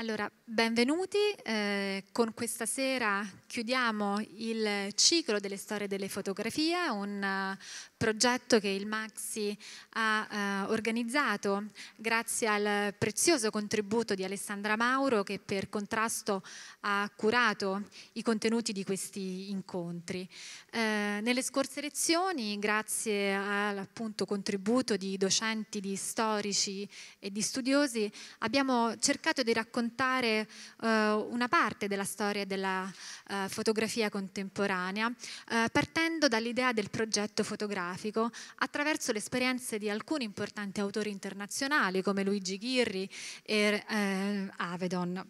Allora, benvenuti. Eh, con questa sera chiudiamo il ciclo delle storie delle fotografie, un progetto che il Maxi ha eh, organizzato grazie al prezioso contributo di Alessandra Mauro che per contrasto ha curato i contenuti di questi incontri. Eh, nelle scorse lezioni, grazie al contributo di docenti, di storici e di studiosi, abbiamo cercato di raccontare eh, una parte della storia della eh, fotografia contemporanea eh, partendo dall'idea del progetto fotografico cinematografico attraverso le esperienze di alcuni importanti autori internazionali come Luigi Ghirri e eh, Avedon.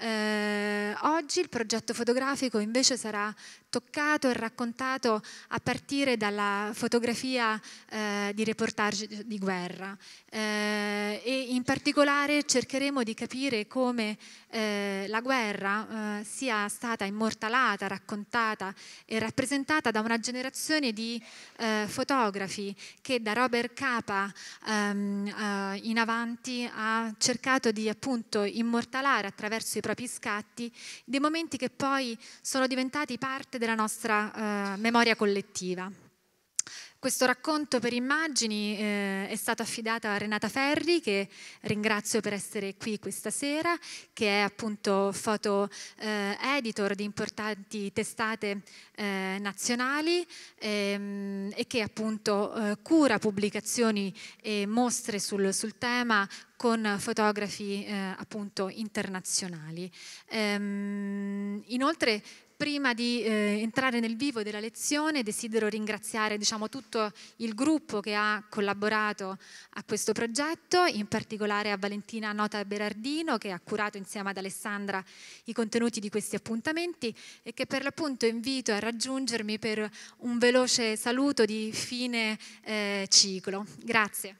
Eh, oggi il progetto fotografico invece sarà toccato e raccontato a partire dalla fotografia eh, di reportage di guerra eh, e in particolare cercheremo di capire come eh, la guerra eh, sia stata immortalata, raccontata e rappresentata da una generazione di eh, fotografi che da Robert Capa ehm, in avanti ha cercato di appunto immortalare attraverso i trapiscatti, dei momenti che poi sono diventati parte della nostra eh, memoria collettiva. Questo racconto per immagini eh, è stato affidato a Renata Ferri, che ringrazio per essere qui questa sera, che è appunto foto eh, editor di importanti testate eh, nazionali ehm, e che appunto eh, cura pubblicazioni e mostre sul, sul tema con fotografi eh, appunto internazionali. Ehm, inoltre Prima di eh, entrare nel vivo della lezione desidero ringraziare diciamo, tutto il gruppo che ha collaborato a questo progetto, in particolare a Valentina Nota Berardino che ha curato insieme ad Alessandra i contenuti di questi appuntamenti e che per l'appunto invito a raggiungermi per un veloce saluto di fine eh, ciclo. Grazie.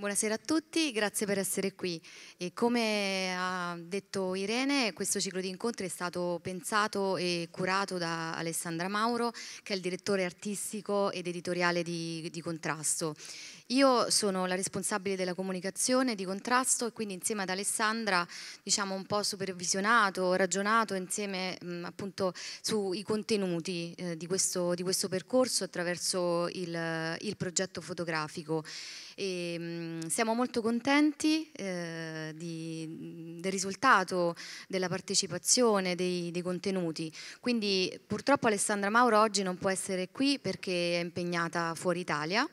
Buonasera a tutti, grazie per essere qui. E come ha detto Irene, questo ciclo di incontri è stato pensato e curato da Alessandra Mauro, che è il direttore artistico ed editoriale di, di Contrasto. Io sono la responsabile della comunicazione di contrasto e quindi insieme ad Alessandra diciamo un po' supervisionato, ragionato insieme mh, appunto sui contenuti eh, di, questo, di, questo, percorso attraverso il, il progetto fotografico. E, mh, siamo molto contenti eh, di, del risultato della partecipazione dei, dei contenuti. Quindi purtroppo Alessandra Mauro oggi non può essere qui perché è impegnata fuori Italia,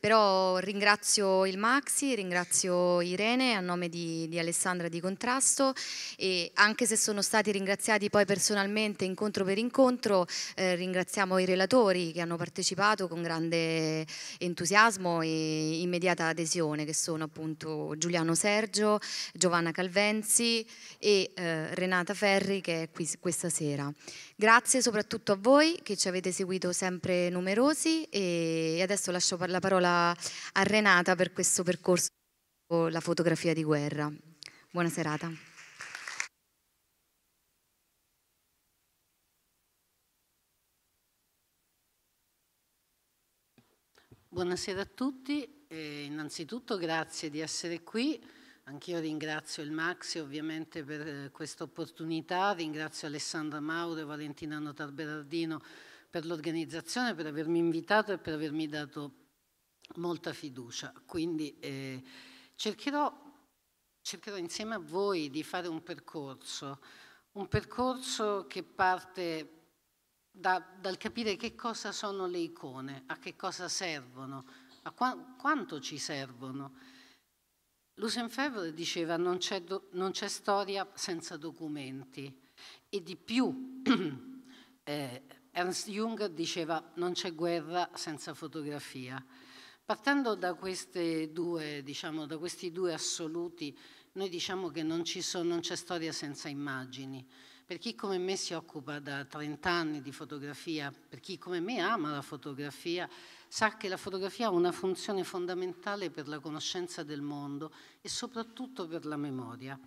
però ringrazio il Maxi, ringrazio Irene a nome di, di, Alessandra di Contrasto e anche se sono stati ringraziati poi personalmente incontro per incontro, eh, ringraziamo i relatori che hanno partecipato con grande entusiasmo e immediata adesione, che sono appunto Giuliano Sergio, Giovanna Calvenzi e eh, Renata Ferri che è qui questa sera. Grazie soprattutto a voi che ci avete seguito sempre numerosi e adesso lascio la parola a Renata per questo percorso la fotografia di guerra. Buona serata. Buonasera a tutti, eh, innanzitutto grazie di essere qui. Anch'io ringrazio il Maxi ovviamente per eh, questa opportunità, ringrazio Alessandra Mauro e Valentina Notar Berardino per l'organizzazione, per avermi invitato e per avermi dato molta fiducia. Quindi eh, cercherò, cercherò insieme a voi di fare un percorso, un percorso che parte da, dal capire che cosa sono le icone, a che cosa servono, a qua, quanto ci servono Lucien Febvre diceva non c'è, do, non c'è storia senza documenti e di più eh, Ernst Jung diceva non c'è guerra senza fotografia. Partendo da, due, diciamo, da questi due assoluti, noi diciamo che non, so, non c'è storia senza immagini. Per chi come me si occupa da 30 anni di fotografia, per chi come me ama la fotografia, sa che la fotografia ha una funzione fondamentale per la conoscenza del mondo e soprattutto per la memoria.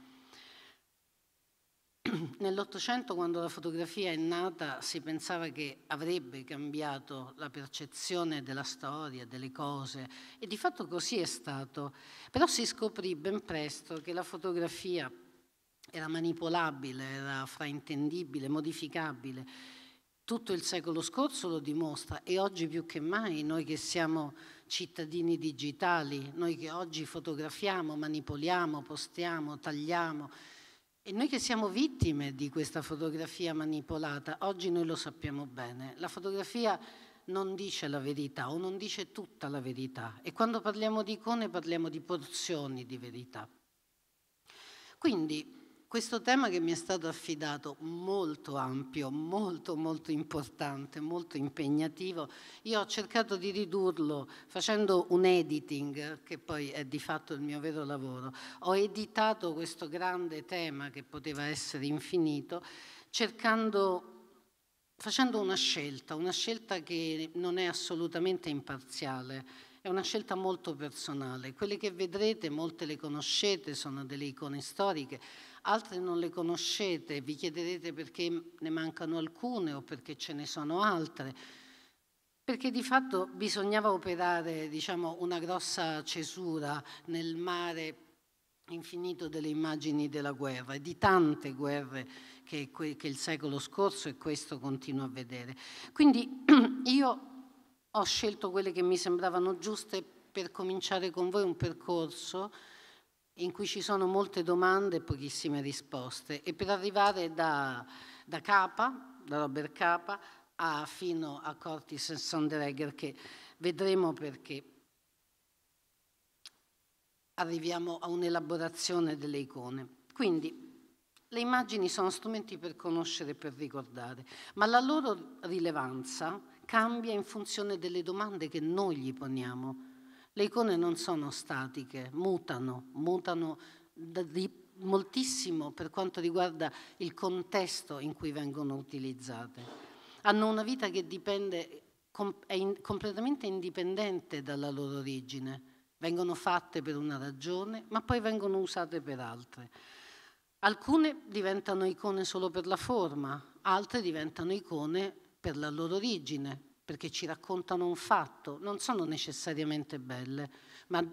Nell'Ottocento, quando la fotografia è nata, si pensava che avrebbe cambiato la percezione della storia, delle cose, e di fatto così è stato. Però si scoprì ben presto che la fotografia era manipolabile, era fraintendibile, modificabile tutto il secolo scorso lo dimostra e oggi più che mai noi che siamo cittadini digitali, noi che oggi fotografiamo, manipoliamo, postiamo, tagliamo e noi che siamo vittime di questa fotografia manipolata, oggi noi lo sappiamo bene. La fotografia non dice la verità o non dice tutta la verità e quando parliamo di icone parliamo di porzioni di verità. Quindi questo tema che mi è stato affidato molto ampio, molto molto importante, molto impegnativo. Io ho cercato di ridurlo facendo un editing, che poi è di fatto il mio vero lavoro. Ho editato questo grande tema che poteva essere infinito, cercando, facendo una scelta, una scelta che non è assolutamente imparziale, è una scelta molto personale. Quelle che vedrete, molte le conoscete, sono delle icone storiche altre non le conoscete, vi chiederete perché ne mancano alcune o perché ce ne sono altre, perché di fatto bisognava operare diciamo, una grossa cesura nel mare infinito delle immagini della guerra di tante guerre che, che il secolo scorso e questo continua a vedere. Quindi io ho scelto quelle che mi sembravano giuste per cominciare con voi un percorso in cui ci sono molte domande e pochissime risposte e per arrivare da, da Capa, da Robert Capa, a, fino a Cortis Sonderegger che vedremo perché arriviamo a un'elaborazione delle icone. Quindi le immagini sono strumenti per conoscere e per ricordare, ma la loro rilevanza cambia in funzione delle domande che noi gli poniamo le icone non sono statiche, mutano, mutano di moltissimo per quanto riguarda il contesto in cui vengono utilizzate. Hanno una vita che dipende, è in, completamente indipendente dalla loro origine. Vengono fatte per una ragione, ma poi vengono usate per altre. Alcune diventano icone solo per la forma, altre diventano icone per la loro origine, perché ci raccontano un fatto, non sono necessariamente belle, ma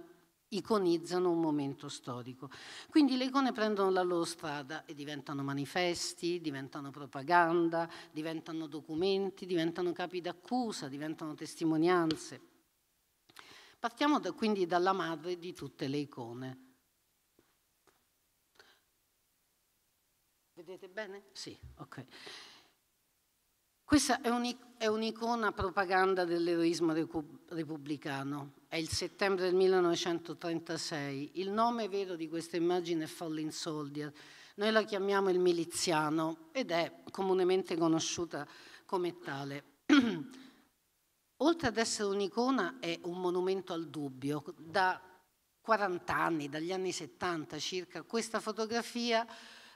iconizzano un momento storico. Quindi le icone prendono la loro strada e diventano manifesti, diventano propaganda, diventano documenti, diventano capi d'accusa, diventano testimonianze. Partiamo da, quindi dalla madre di tutte le icone. Vedete bene? Sì, ok. Questa è un'icona propaganda dell'eroismo repubblicano. È il settembre del 1936. Il nome vero di questa immagine è Fallen Soldier. Noi la chiamiamo il miliziano ed è comunemente conosciuta come tale. Oltre ad essere un'icona è un monumento al dubbio. Da 40 anni, dagli anni 70 circa, questa fotografia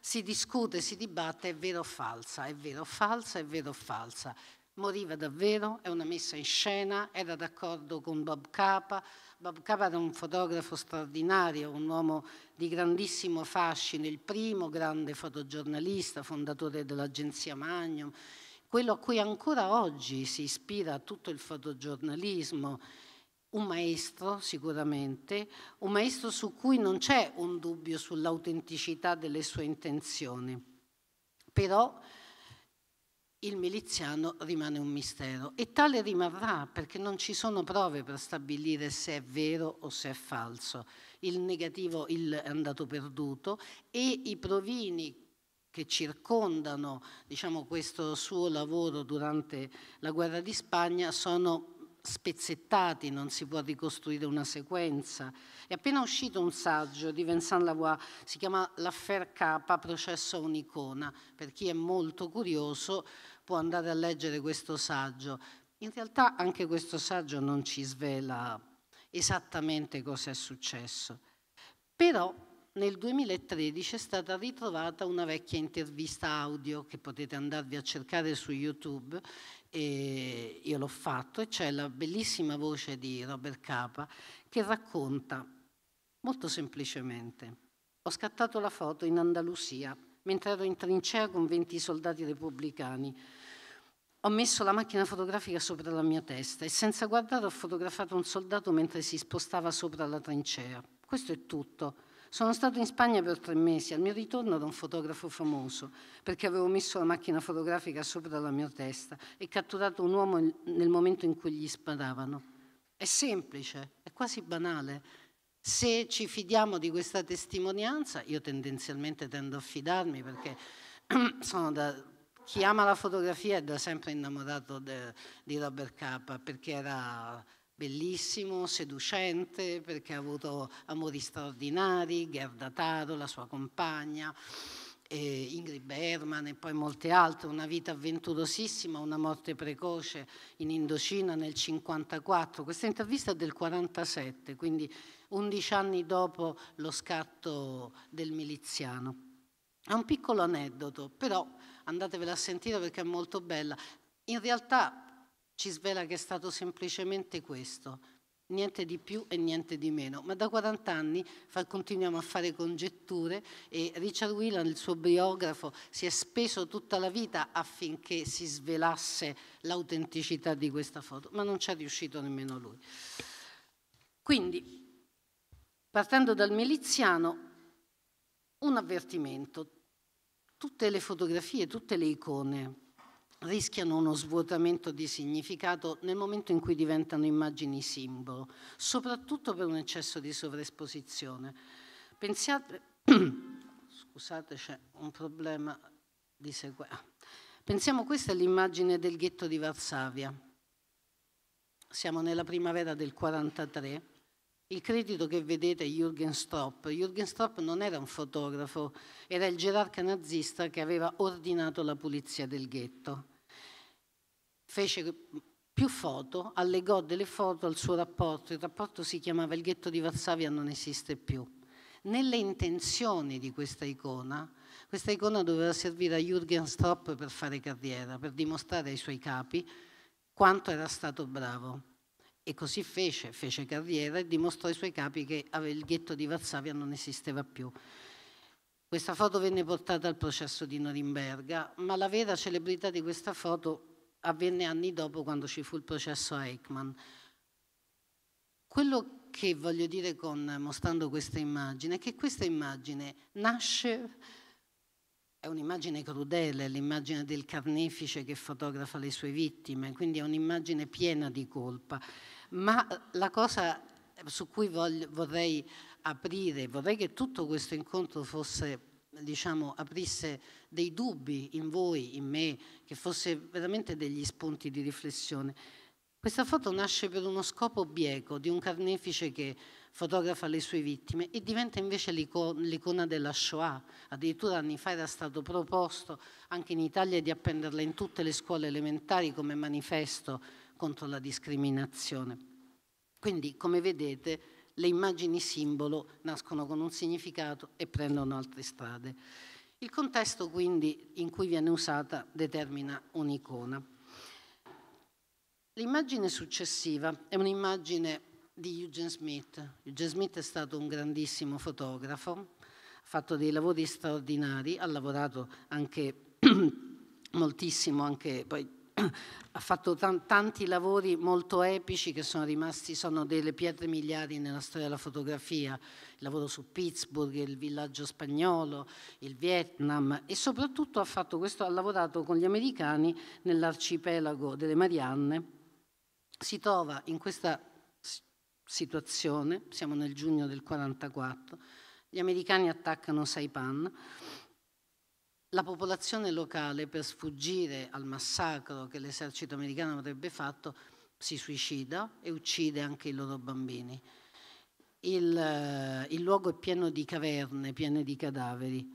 si discute, si dibatte, è vero o falsa, è vero o falsa, è vero o falsa. Moriva davvero, è una messa in scena, era d'accordo con Bob Capa. Bob Capa era un fotografo straordinario, un uomo di grandissimo fascino, il primo grande fotogiornalista, fondatore dell'agenzia Magnum, quello a cui ancora oggi si ispira tutto il fotogiornalismo un maestro sicuramente, un maestro su cui non c'è un dubbio sull'autenticità delle sue intenzioni, però il miliziano rimane un mistero e tale rimarrà perché non ci sono prove per stabilire se è vero o se è falso. Il negativo il è andato perduto e i provini che circondano diciamo, questo suo lavoro durante la guerra di Spagna sono spezzettati, non si può ricostruire una sequenza. È appena uscito un saggio di Vincent Lavois, si chiama L'affaire capa, processo a un'icona. Per chi è molto curioso può andare a leggere questo saggio. In realtà anche questo saggio non ci svela esattamente cosa è successo. Però nel 2013 è stata ritrovata una vecchia intervista audio che potete andarvi a cercare su YouTube e io l'ho fatto, e c'è la bellissima voce di Robert Capa che racconta molto semplicemente. Ho scattato la foto in Andalusia, mentre ero in trincea con 20 soldati repubblicani. Ho messo la macchina fotografica sopra la mia testa e senza guardare ho fotografato un soldato mentre si spostava sopra la trincea. Questo è tutto. Sono stato in Spagna per tre mesi, al mio ritorno da un fotografo famoso, perché avevo messo la macchina fotografica sopra la mia testa e catturato un uomo nel momento in cui gli sparavano. È semplice, è quasi banale. Se ci fidiamo di questa testimonianza, io tendenzialmente tendo a fidarmi perché sono da chi ama la fotografia è da sempre innamorato de, di Robert Capa perché era bellissimo, seducente, perché ha avuto amori straordinari, Gerda Taro, la sua compagna, eh, Ingrid Berman e poi molte altre, una vita avventurosissima, una morte precoce in Indocina nel 1954. Questa intervista è del 1947, quindi 11 anni dopo lo scatto del miliziano. È un piccolo aneddoto, però andatevela a sentire perché è molto bella. In realtà ci svela che è stato semplicemente questo, niente di più e niente di meno. Ma da 40 anni far, continuiamo a fare congetture e Richard Whelan, il suo biografo, si è speso tutta la vita affinché si svelasse l'autenticità di questa foto, ma non ci è riuscito nemmeno lui. Quindi, partendo dal miliziano, un avvertimento. Tutte le fotografie, tutte le icone rischiano uno svuotamento di significato nel momento in cui diventano immagini simbolo, soprattutto per un eccesso di sovraesposizione. Pensiate, scusate c'è un problema di sequenza. Ah, pensiamo questa è l'immagine del ghetto di Varsavia. Siamo nella primavera del 1943. Il credito che vedete è Jürgen Stropp. Jürgen Stropp non era un fotografo, era il gerarca nazista che aveva ordinato la pulizia del ghetto. Fece più foto, allegò delle foto al suo rapporto. Il rapporto si chiamava Il ghetto di Varsavia non esiste più. Nelle intenzioni di questa icona, questa icona doveva servire a Jürgen Stropp per fare carriera, per dimostrare ai suoi capi quanto era stato bravo. E così fece, fece carriera e dimostrò ai suoi capi che il ghetto di Varsavia non esisteva più. Questa foto venne portata al processo di Norimberga, ma la vera celebrità di questa foto avvenne anni dopo quando ci fu il processo a Eichmann. Quello che voglio dire con, mostrando questa immagine è che questa immagine nasce, è un'immagine crudele, l'immagine del carnefice che fotografa le sue vittime, quindi è un'immagine piena di colpa. Ma la cosa su cui voglio, vorrei aprire, vorrei che tutto questo incontro fosse diciamo, aprisse dei dubbi in voi, in me, che fosse veramente degli spunti di riflessione. Questa foto nasce per uno scopo bieco di un carnefice che fotografa le sue vittime e diventa invece l'icona della Shoah. Addirittura anni fa era stato proposto anche in Italia di appenderla in tutte le scuole elementari come manifesto contro la discriminazione. Quindi, come vedete, le immagini simbolo nascono con un significato e prendono altre strade. Il contesto quindi in cui viene usata determina un'icona. L'immagine successiva è un'immagine di Eugene Smith. Eugene Smith è stato un grandissimo fotografo, ha fatto dei lavori straordinari, ha lavorato anche moltissimo, anche poi ha fatto tanti lavori molto epici che sono rimasti, sono delle pietre miliari nella storia della fotografia, il lavoro su Pittsburgh, il villaggio spagnolo, il Vietnam e soprattutto ha, questo, ha lavorato con gli americani nell'arcipelago delle Marianne. Si trova in questa situazione, siamo nel giugno del 1944, gli americani attaccano Saipan la popolazione locale, per sfuggire al massacro che l'esercito americano avrebbe fatto, si suicida e uccide anche i loro bambini. Il, eh, il luogo è pieno di caverne, piene di cadaveri.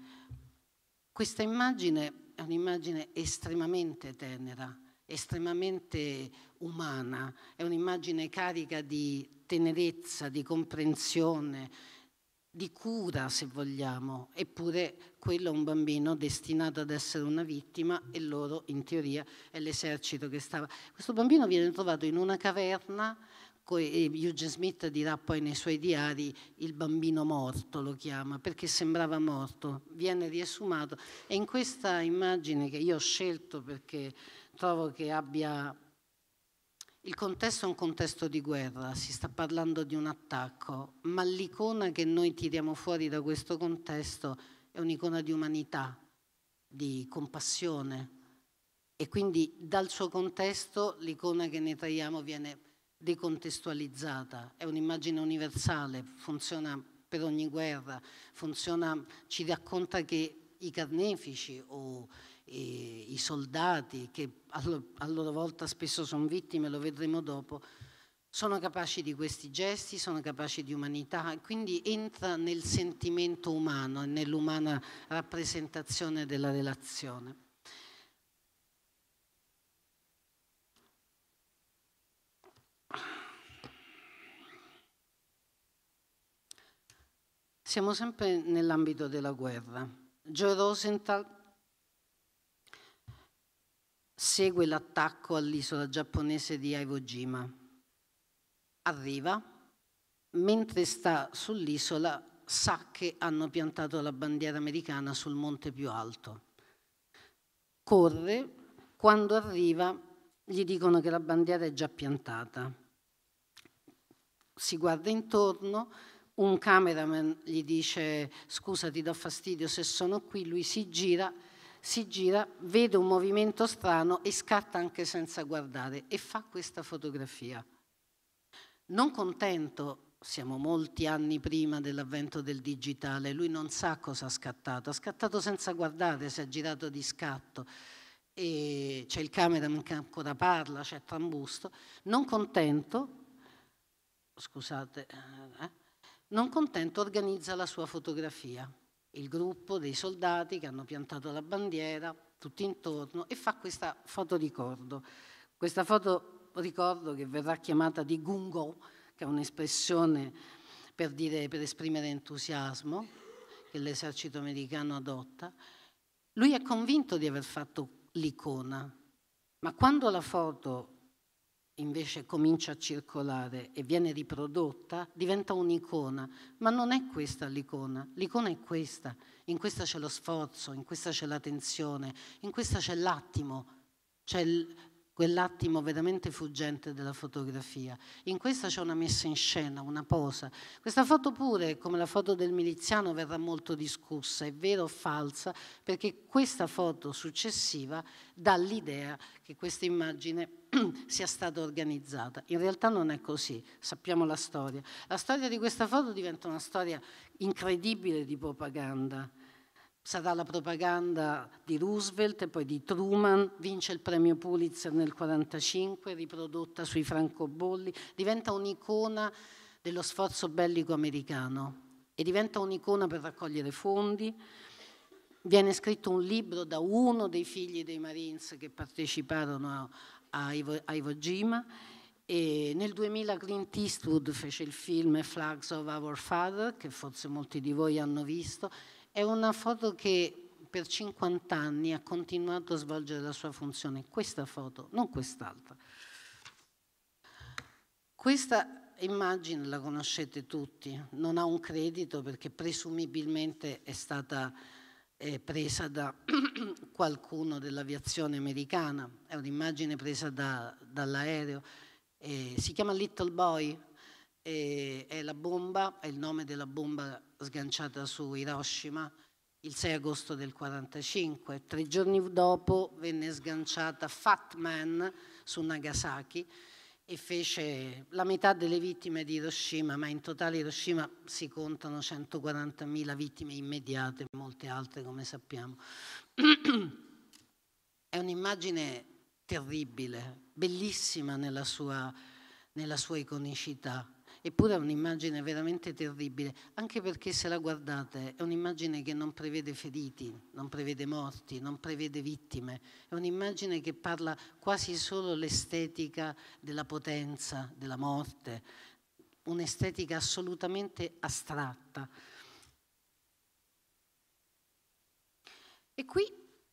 Questa immagine è un'immagine estremamente tenera, estremamente umana, è un'immagine carica di tenerezza, di comprensione, di cura, se vogliamo, eppure quello è un bambino destinato ad essere una vittima e loro, in teoria, è l'esercito che stava. Questo bambino viene trovato in una caverna, Eugene Smith dirà poi nei suoi diari il bambino morto lo chiama perché sembrava morto, viene riesumato e in questa immagine che io ho scelto perché trovo che abbia il contesto è un contesto di guerra, si sta parlando di un attacco, ma l'icona che noi tiriamo fuori da questo contesto è un'icona di umanità, di compassione e quindi dal suo contesto l'icona che ne traiamo viene decontestualizzata, è un'immagine universale, funziona per ogni guerra, funziona, ci racconta che i carnefici o i soldati, che a loro volta spesso sono vittime, lo vedremo dopo, sono capaci di questi gesti, sono capaci di umanità, quindi entra nel sentimento umano e nell'umana rappresentazione della relazione. Siamo sempre nell'ambito della guerra. Joe Rosenthal segue l'attacco all'isola giapponese di Iwo Jima. Arriva, mentre sta sull'isola sa che hanno piantato la bandiera americana sul monte più alto. Corre, quando arriva gli dicono che la bandiera è già piantata. Si guarda intorno, un cameraman gli dice scusa ti do fastidio se sono qui, lui si gira si gira, vede un movimento strano e scatta anche senza guardare e fa questa fotografia. Non contento, siamo molti anni prima dell'avvento del digitale, lui non sa cosa ha scattato, ha scattato senza guardare, si è girato di scatto e c'è il cameraman che ancora parla, c'è Trambusto, non contento, scusate, eh, eh non contento organizza la sua fotografia il gruppo dei soldati che hanno piantato la bandiera tutti intorno e fa questa foto ricordo. Questa foto ricordo che verrà chiamata di gungo, che è un'espressione per, dire, per esprimere entusiasmo che l'esercito americano adotta, lui è convinto di aver fatto l'icona, ma quando la foto invece comincia a circolare e viene riprodotta, diventa un'icona, ma non è questa l'icona, l'icona è questa, in questa c'è lo sforzo, in questa c'è la tensione, in questa c'è l'attimo, c'è quell'attimo veramente fuggente della fotografia. In questa c'è una messa in scena, una posa. Questa foto pure, come la foto del miliziano, verrà molto discussa, è vera o falsa, perché questa foto successiva dà l'idea che questa immagine sia stata organizzata. In realtà non è così, sappiamo la storia. La storia di questa foto diventa una storia incredibile di propaganda Sarà la propaganda di Roosevelt e poi di Truman, vince il premio Pulitzer nel 1945, riprodotta sui francobolli, diventa un'icona dello sforzo bellico americano e diventa un'icona per raccogliere fondi. Viene scritto un libro da uno dei figli dei Marines che parteciparono a, a, Iwo, a Iwo Jima e nel 2000 Clint Eastwood fece il film Flags of Our Father, che forse molti di voi hanno visto, è una foto che per 50 anni ha continuato a svolgere la sua funzione. Questa foto, non quest'altra. Questa immagine la conoscete tutti, non ha un credito perché presumibilmente è stata eh, presa da qualcuno dell'aviazione americana, è un'immagine presa da, dall'aereo, eh, si chiama Little Boy, eh, è la bomba, è il nome della bomba sganciata su Hiroshima il 6 agosto del 1945. Tre giorni dopo venne sganciata Fat Man su Nagasaki e fece la metà delle vittime di Hiroshima, ma in totale Hiroshima si contano 140.000 vittime immediate, molte altre come sappiamo. È un'immagine terribile, bellissima nella sua, nella sua iconicità, Eppure è un'immagine veramente terribile, anche perché se la guardate è un'immagine che non prevede feriti, non prevede morti, non prevede vittime, è un'immagine che parla quasi solo l'estetica della potenza, della morte, un'estetica assolutamente astratta. E qui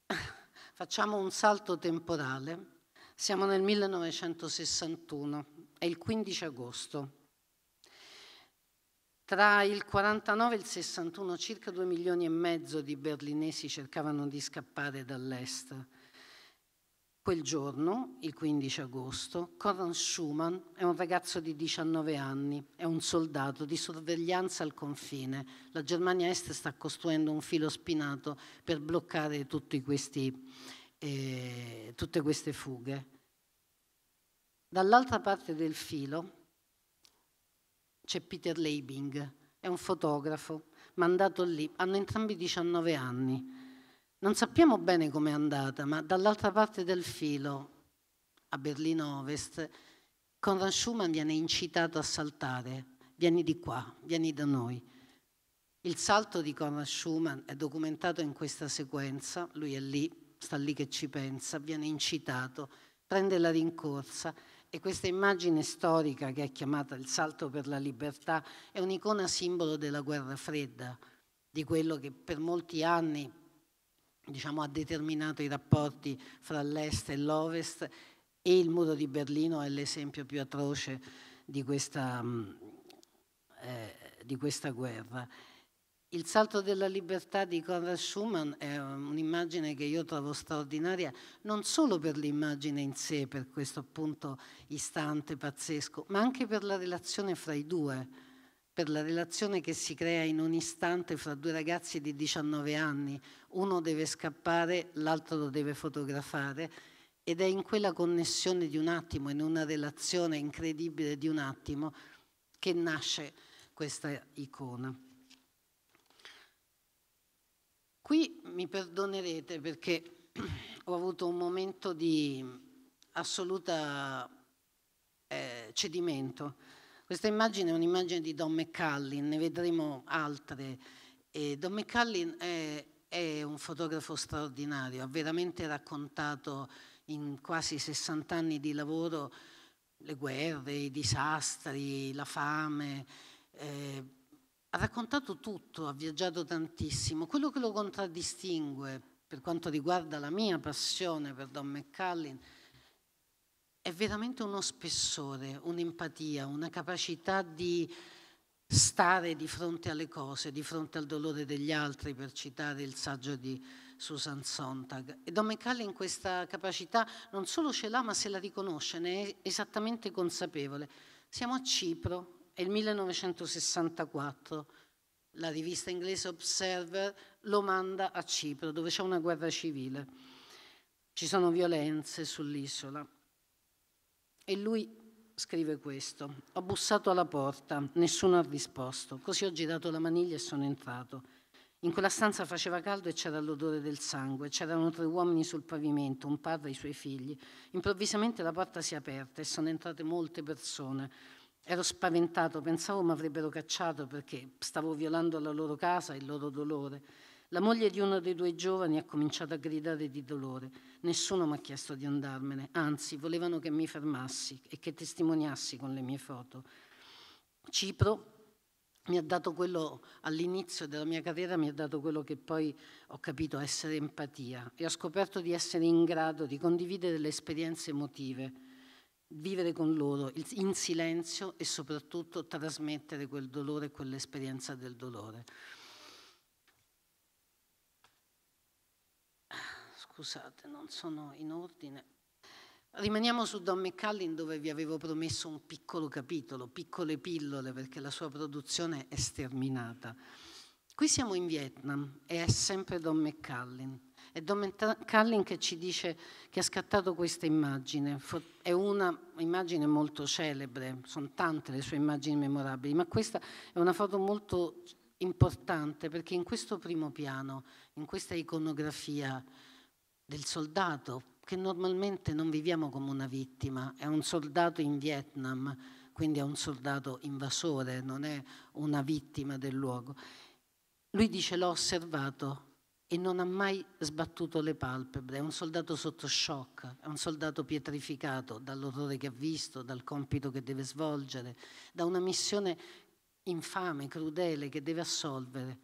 facciamo un salto temporale. Siamo nel 1961, è il 15 agosto. Tra il 49 e il 61 circa 2 milioni e mezzo di berlinesi cercavano di scappare dall'est. Quel giorno, il 15 agosto, Coran Schumann è un ragazzo di 19 anni, è un soldato di sorveglianza al confine. La Germania Est sta costruendo un filo spinato per bloccare questi, eh, tutte queste fughe. Dall'altra parte del filo c'è Peter Leibing, è un fotografo mandato lì, hanno entrambi 19 anni. Non sappiamo bene com'è andata, ma dall'altra parte del filo, a Berlino Ovest, Conrad Schumann viene incitato a saltare, vieni di qua, vieni da noi. Il salto di Conrad Schumann è documentato in questa sequenza, lui è lì, sta lì che ci pensa, viene incitato, prende la rincorsa e questa immagine storica, che è chiamata il Salto per la Libertà, è un'icona simbolo della guerra fredda, di quello che per molti anni diciamo, ha determinato i rapporti fra l'Est e l'Ovest e il muro di Berlino è l'esempio più atroce di questa, mm, eh, di questa guerra. Il salto della libertà di Conrad Schumann è un'immagine che io trovo straordinaria non solo per l'immagine in sé, per questo appunto istante pazzesco, ma anche per la relazione fra i due, per la relazione che si crea in un istante fra due ragazzi di 19 anni. Uno deve scappare, l'altro lo deve fotografare ed è in quella connessione di un attimo, in una relazione incredibile di un attimo, che nasce questa icona. Qui mi perdonerete perché ho avuto un momento di assoluta eh, cedimento. Questa immagine è un'immagine di Don McCallin, ne vedremo altre. E Don McCallin è, è un fotografo straordinario, ha veramente raccontato in quasi 60 anni di lavoro le guerre, i disastri, la fame. Eh, ha raccontato tutto, ha viaggiato tantissimo. Quello che lo contraddistingue per quanto riguarda la mia passione per Don McCallin è veramente uno spessore, un'empatia, una capacità di stare di fronte alle cose, di fronte al dolore degli altri, per citare il saggio di Susan Sontag. E Don McCallin questa capacità non solo ce l'ha, ma se la riconosce, ne è esattamente consapevole. Siamo a Cipro, è il 1964 la rivista inglese Observer lo manda a Cipro dove c'è una guerra civile. Ci sono violenze sull'isola. E lui scrive questo. Ho bussato alla porta, nessuno ha risposto. Così ho girato la maniglia e sono entrato. In quella stanza faceva caldo e c'era l'odore del sangue, c'erano tre uomini sul pavimento, un padre e i suoi figli. Improvvisamente la porta si è aperta e sono entrate molte persone ero spaventato, pensavo mi avrebbero cacciato perché stavo violando la loro casa e il loro dolore. La moglie di uno dei due giovani ha cominciato a gridare di dolore. Nessuno mi ha chiesto di andarmene, anzi volevano che mi fermassi e che testimoniassi con le mie foto. Cipro mi ha dato quello all'inizio della mia carriera, mi ha dato quello che poi ho capito essere empatia e ho scoperto di essere in grado di condividere le esperienze emotive vivere con loro in silenzio e soprattutto trasmettere quel dolore e quell'esperienza del dolore. Scusate, non sono in ordine. Rimaniamo su Don McCallin dove vi avevo promesso un piccolo capitolo, piccole pillole perché la sua produzione è sterminata. Qui siamo in Vietnam e è sempre Don McCallin. È Domenica Callin che ci dice che ha scattato questa immagine, è una immagine molto celebre, sono tante le sue immagini memorabili, ma questa è una foto molto importante perché in questo primo piano, in questa iconografia del soldato, che normalmente non viviamo come una vittima, è un soldato in Vietnam, quindi è un soldato invasore, non è una vittima del luogo. Lui dice l'ho osservato e non ha mai sbattuto le palpebre, è un soldato sotto shock, è un soldato pietrificato dall'orrore che ha visto, dal compito che deve svolgere, da una missione infame, crudele che deve assolvere.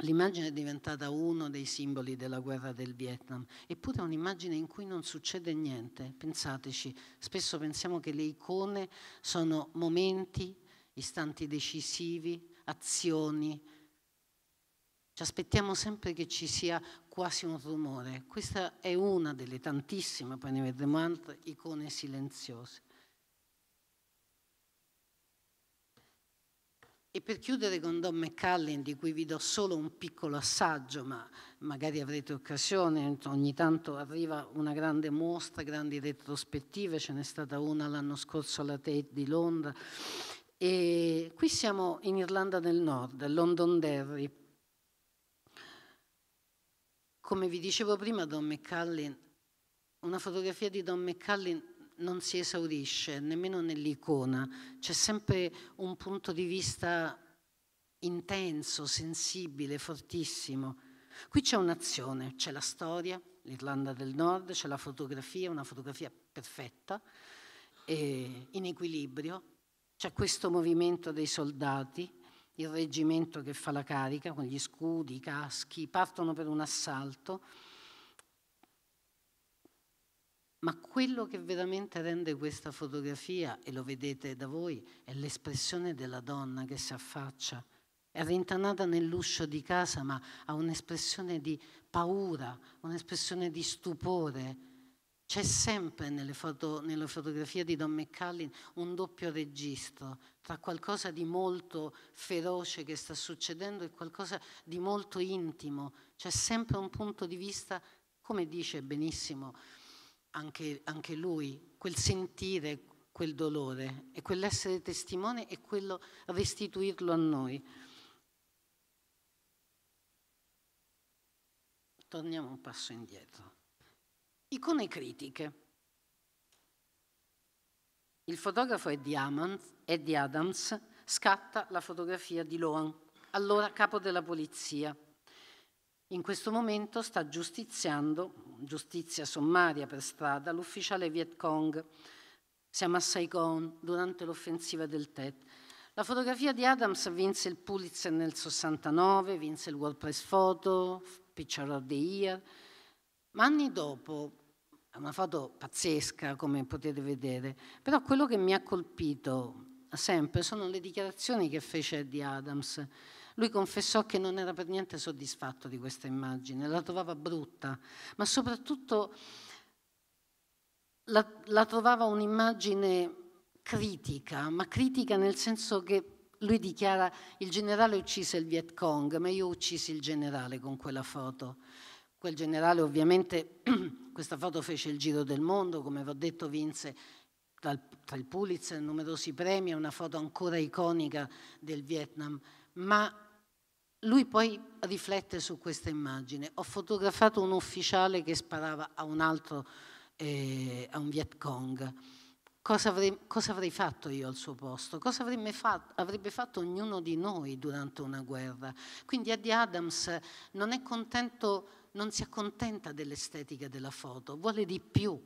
L'immagine è diventata uno dei simboli della guerra del Vietnam, eppure è un'immagine in cui non succede niente. Pensateci, spesso pensiamo che le icone sono momenti, istanti decisivi, azioni, ci aspettiamo sempre che ci sia quasi un rumore. Questa è una delle tantissime, poi ne vedremo altre, icone silenziose. E per chiudere con Don McCallin, di cui vi do solo un piccolo assaggio, ma magari avrete occasione, ogni tanto arriva una grande mostra, grandi retrospettive, ce n'è stata una l'anno scorso alla Tate di Londra. E qui siamo in Irlanda del Nord, Londonderry, come vi dicevo prima, Don McCallin, una fotografia di Don McCallin non si esaurisce nemmeno nell'icona, c'è sempre un punto di vista intenso, sensibile, fortissimo. Qui c'è un'azione, c'è la storia, l'Irlanda del Nord, c'è la fotografia, una fotografia perfetta, eh, in equilibrio, c'è questo movimento dei soldati, il reggimento che fa la carica, con gli scudi, i caschi, partono per un assalto, ma quello che veramente rende questa fotografia, e lo vedete da voi, è l'espressione della donna che si affaccia. È rintanata nell'uscio di casa, ma ha un'espressione di paura, un'espressione di stupore. C'è sempre foto, nella fotografia di Don McCallin un doppio registro, tra qualcosa di molto feroce che sta succedendo e qualcosa di molto intimo. C'è sempre un punto di vista, come dice benissimo anche, anche lui, quel sentire quel dolore e quell'essere testimone e quello restituirlo a noi. Torniamo un passo indietro. Icone critiche. Il fotografo Eddie Adams scatta la fotografia di Lohan, allora capo della polizia. In questo momento sta giustiziando, giustizia sommaria per strada, l'ufficiale Viet Cong. Siamo a Saigon durante l'offensiva del Tet. La fotografia di Adams vinse il Pulitzer nel 69, vinse il World Press Photo, Picture of the Year, ma anni dopo una foto pazzesca come potete vedere, però quello che mi ha colpito sempre sono le dichiarazioni che fece Eddie Adams. Lui confessò che non era per niente soddisfatto di questa immagine, la trovava brutta, ma soprattutto la, la trovava un'immagine critica, ma critica nel senso che lui dichiara il generale uccise il Viet Cong, ma io uccisi il generale con quella foto. Quel generale ovviamente, questa foto fece il giro del mondo, come vi ho detto vinse tra il Pulitzer numerosi premi, è una foto ancora iconica del Vietnam, ma lui poi riflette su questa immagine. Ho fotografato un ufficiale che sparava a un altro, eh, a un Viet Cong. Cosa avrei, cosa avrei, fatto io al suo posto? Cosa fatto, avrebbe fatto ognuno di noi durante una guerra? Quindi Eddie Adams non è contento non si accontenta dell'estetica della foto, vuole di più,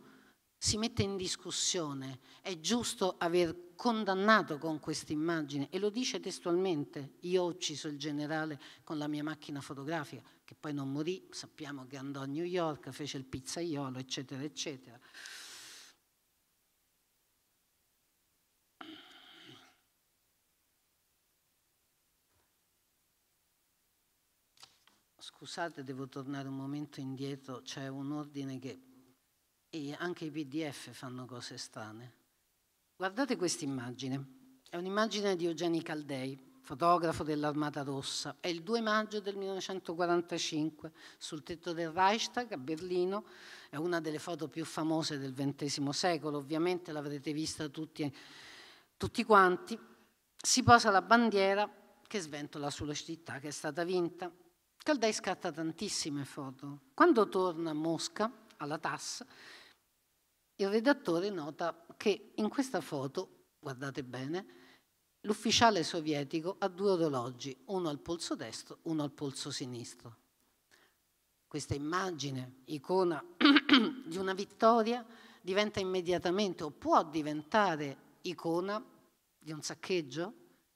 si mette in discussione. È giusto aver condannato con questa immagine e lo dice testualmente, io ho ucciso il generale con la mia macchina fotografica, che poi non morì, sappiamo che andò a New York, fece il pizzaiolo, eccetera, eccetera. Scusate, devo tornare un momento indietro, c'è un ordine che anche i PDF fanno cose strane. Guardate questa immagine, è un'immagine di Eugeni Caldei, fotografo dell'Armata Rossa. È il 2 maggio del 1945, sul tetto del Reichstag a Berlino, è una delle foto più famose del XX secolo, ovviamente l'avrete vista tutti, tutti quanti. Si posa la bandiera che sventola sulla città che è stata vinta Caldai scatta tantissime foto. Quando torna a Mosca, alla TAS, il redattore nota che in questa foto, guardate bene, l'ufficiale sovietico ha due orologi, uno al polso destro, uno al polso sinistro. Questa immagine, icona di una vittoria, diventa immediatamente o può diventare icona di un saccheggio,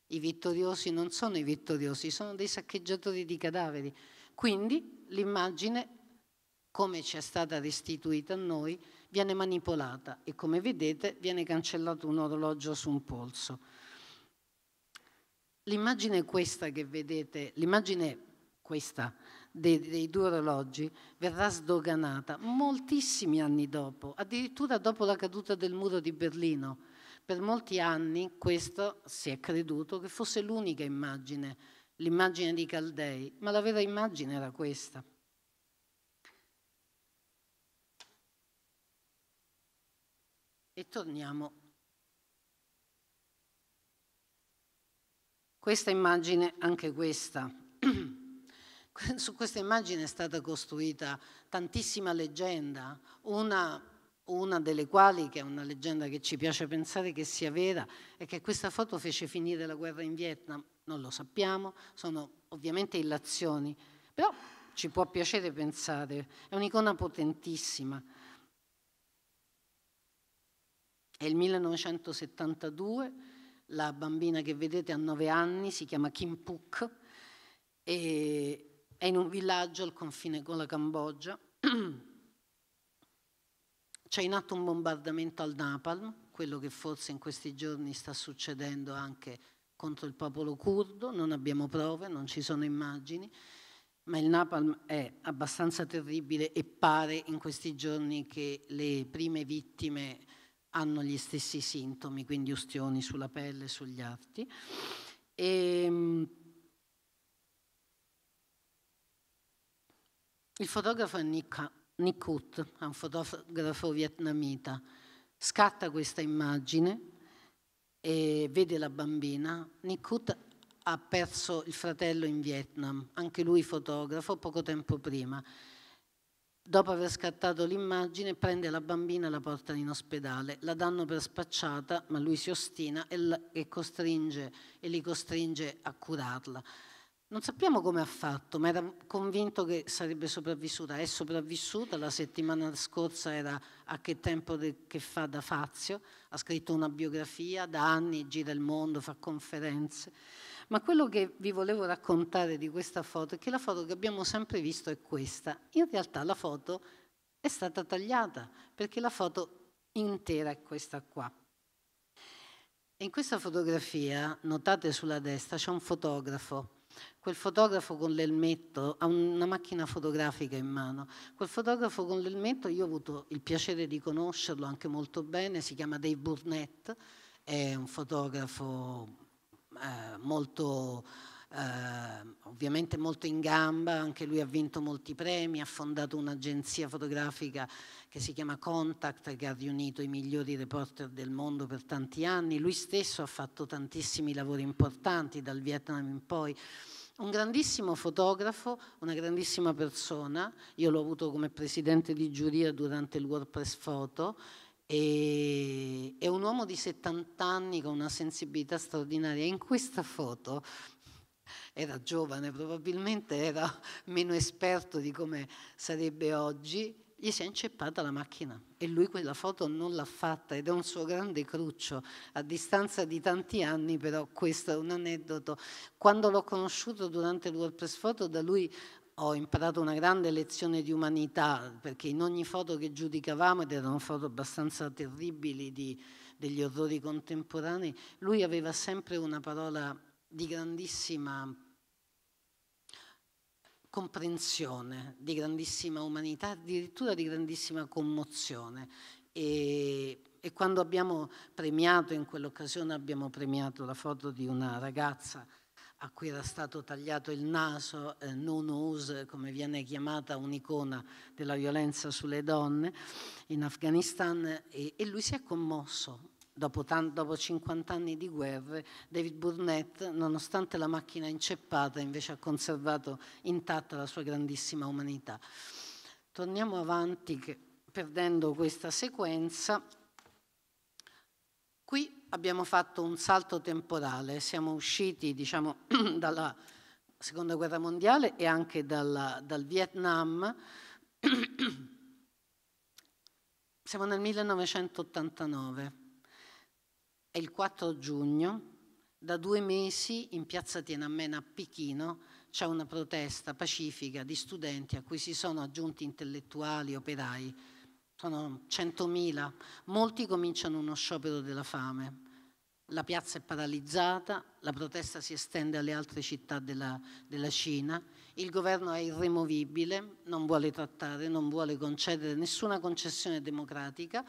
i vittoriosi non sono i vittoriosi, sono dei saccheggiatori di cadaveri. Quindi l'immagine, come ci è stata restituita a noi, viene manipolata e come vedete viene cancellato un orologio su un polso. L'immagine questa che vedete, l'immagine questa dei, dei, due orologi verrà sdoganata moltissimi anni dopo, addirittura dopo la caduta del muro di Berlino per molti anni questo si è creduto che fosse l'unica immagine, l'immagine di Caldei, ma la vera immagine era questa. E torniamo. Questa immagine, anche questa, su questa immagine è stata costruita tantissima leggenda, una una delle quali, che è una leggenda che ci piace pensare che sia vera, è che questa foto fece finire la guerra in Vietnam. Non lo sappiamo, sono ovviamente illazioni, però ci può piacere pensare, è un'icona potentissima. È il 1972, la bambina che vedete ha nove anni, si chiama Kim Puk, e è in un villaggio al confine con la Cambogia. C'è in atto un bombardamento al napalm, quello che forse in questi giorni sta succedendo anche contro il popolo curdo, non abbiamo prove, non ci sono immagini, ma il napalm è abbastanza terribile e pare in questi giorni che le prime vittime hanno gli stessi sintomi, quindi ustioni sulla pelle, sugli arti. E, ehm, il fotografo è Nick Nick Hut, un fotografo vietnamita, scatta questa immagine e vede la bambina. Nick Hut ha perso il fratello in Vietnam, anche lui fotografo, poco tempo prima. Dopo aver scattato l'immagine prende la bambina e la porta in ospedale, la danno per spacciata ma lui si ostina e, la, e, e li costringe a curarla. Non sappiamo come ha fatto, ma era convinto che sarebbe sopravvissuta. È sopravvissuta, la settimana scorsa era a che tempo de, che fa da Fazio, ha scritto una biografia, da anni gira il mondo, fa conferenze. Ma quello che vi volevo raccontare di questa foto è che la foto che abbiamo sempre visto è questa. In realtà la foto è stata tagliata perché la foto intera è questa qua. In questa fotografia, notate sulla destra, c'è un fotografo quel fotografo con l'elmetto, ha una macchina fotografica in mano, quel fotografo con l'elmetto io ho avuto il piacere di conoscerlo anche molto bene, si chiama Dave Burnett, è un fotografo eh, molto eh, ovviamente molto in gamba, anche lui ha vinto molti premi, ha fondato un'agenzia fotografica che si chiama Contact, che ha riunito i migliori reporter del mondo per tanti anni, lui stesso ha fatto tantissimi lavori importanti dal Vietnam in poi. Un grandissimo fotografo, una grandissima persona, io l'ho avuto come presidente di giuria durante il WordPress Photo e è un uomo di 70 anni con una sensibilità straordinaria. In questa foto era giovane, probabilmente era meno esperto di come sarebbe oggi, gli si è inceppata la macchina e lui quella foto non l'ha fatta ed è un suo grande cruccio. A distanza di tanti anni, però, questo è un aneddoto. Quando l'ho conosciuto durante il WordPress Photo, da lui ho imparato una grande lezione di umanità perché in ogni foto che giudicavamo, ed erano foto abbastanza terribili di, degli orrori contemporanei, lui aveva sempre una parola di grandissima comprensione, di grandissima umanità, addirittura di grandissima commozione. E, e quando abbiamo premiato, in quell'occasione abbiamo premiato la foto di una ragazza a cui era stato tagliato il naso, eh, non ose, come viene chiamata un'icona della violenza sulle donne in Afghanistan, e, e lui si è commosso Dopo, dopo, 50 anni di guerre, David Burnett, nonostante la macchina inceppata, invece ha conservato intatta la sua grandissima umanità. Torniamo avanti che, perdendo questa sequenza. Qui abbiamo fatto un salto temporale, siamo usciti diciamo, dalla Seconda Guerra Mondiale e anche dalla, dal Vietnam. Siamo nel 1989 è il 4 giugno, da due mesi in piazza Tiananmen a Pechino c'è una protesta pacifica di studenti a cui si sono aggiunti intellettuali, operai, sono 100.000, molti cominciano uno sciopero della fame. La piazza è paralizzata, la protesta si estende alle altre città della, della Cina, il governo è irremovibile, non vuole trattare, non vuole concedere nessuna concessione democratica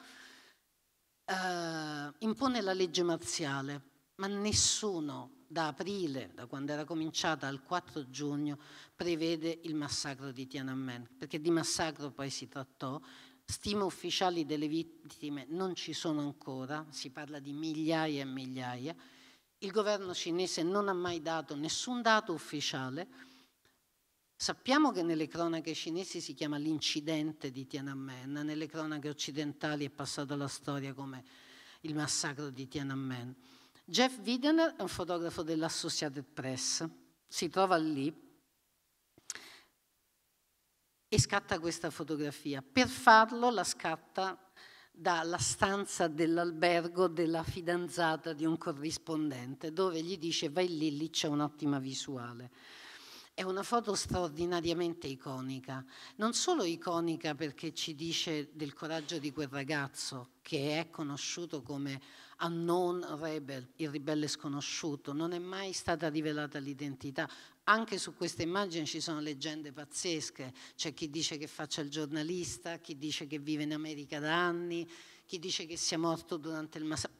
eh, impone la legge marziale, ma nessuno da aprile, da quando era cominciata al 4 giugno, prevede il massacro di Tiananmen, perché di massacro poi si trattò, stime ufficiali delle vittime non ci sono ancora, si parla di migliaia e migliaia, il governo cinese non ha mai dato nessun dato ufficiale, Sappiamo che nelle cronache cinesi si chiama l'incidente di Tiananmen, nelle cronache occidentali è passata la storia come il massacro di Tiananmen. Jeff Widener è un fotografo dell'Associated Press, si trova lì e scatta questa fotografia. Per farlo la scatta dalla stanza dell'albergo della fidanzata di un corrispondente, dove gli dice vai lì, lì c'è un'ottima visuale. È una foto straordinariamente iconica, non solo iconica perché ci dice del coraggio di quel ragazzo che è conosciuto come unknown rebel, il ribelle sconosciuto, non è mai stata rivelata l'identità. Anche su questa immagine ci sono leggende pazzesche, c'è chi dice che faccia il giornalista, chi dice che vive in America da anni, chi dice che sia morto durante il massacro,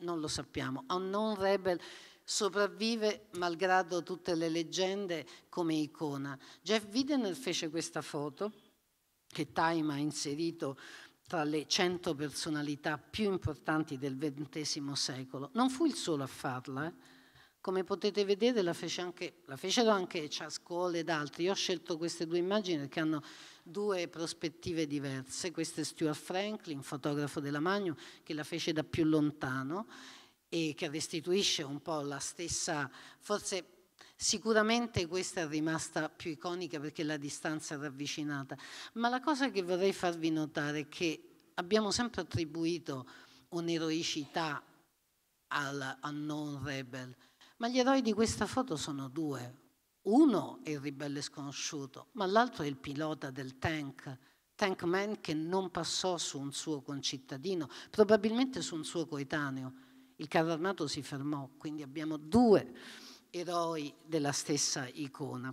non lo sappiamo. Unknown rebel sopravvive malgrado tutte le leggende come icona. Jeff Widener fece questa foto che Time ha inserito tra le 100 personalità più importanti del XX secolo. Non fu il solo a farla, eh? come potete vedere la, fece anche, la fecero anche Chascol ed altri. Io ho scelto queste due immagini perché hanno due prospettive diverse. Questo è Stuart Franklin, fotografo della Magno, che la fece da più lontano e che restituisce un po' la stessa, forse Sicuramente questa è rimasta più iconica perché la distanza è ravvicinata, ma la cosa che vorrei farvi notare è che abbiamo sempre attribuito un'eroicità al, al non rebel, ma gli eroi di questa foto sono due. Uno è il ribelle sconosciuto, ma l'altro è il pilota del tank, Tank Man che non passò su un suo concittadino, probabilmente su un suo coetaneo il carro armato si fermò, quindi abbiamo due eroi della stessa icona.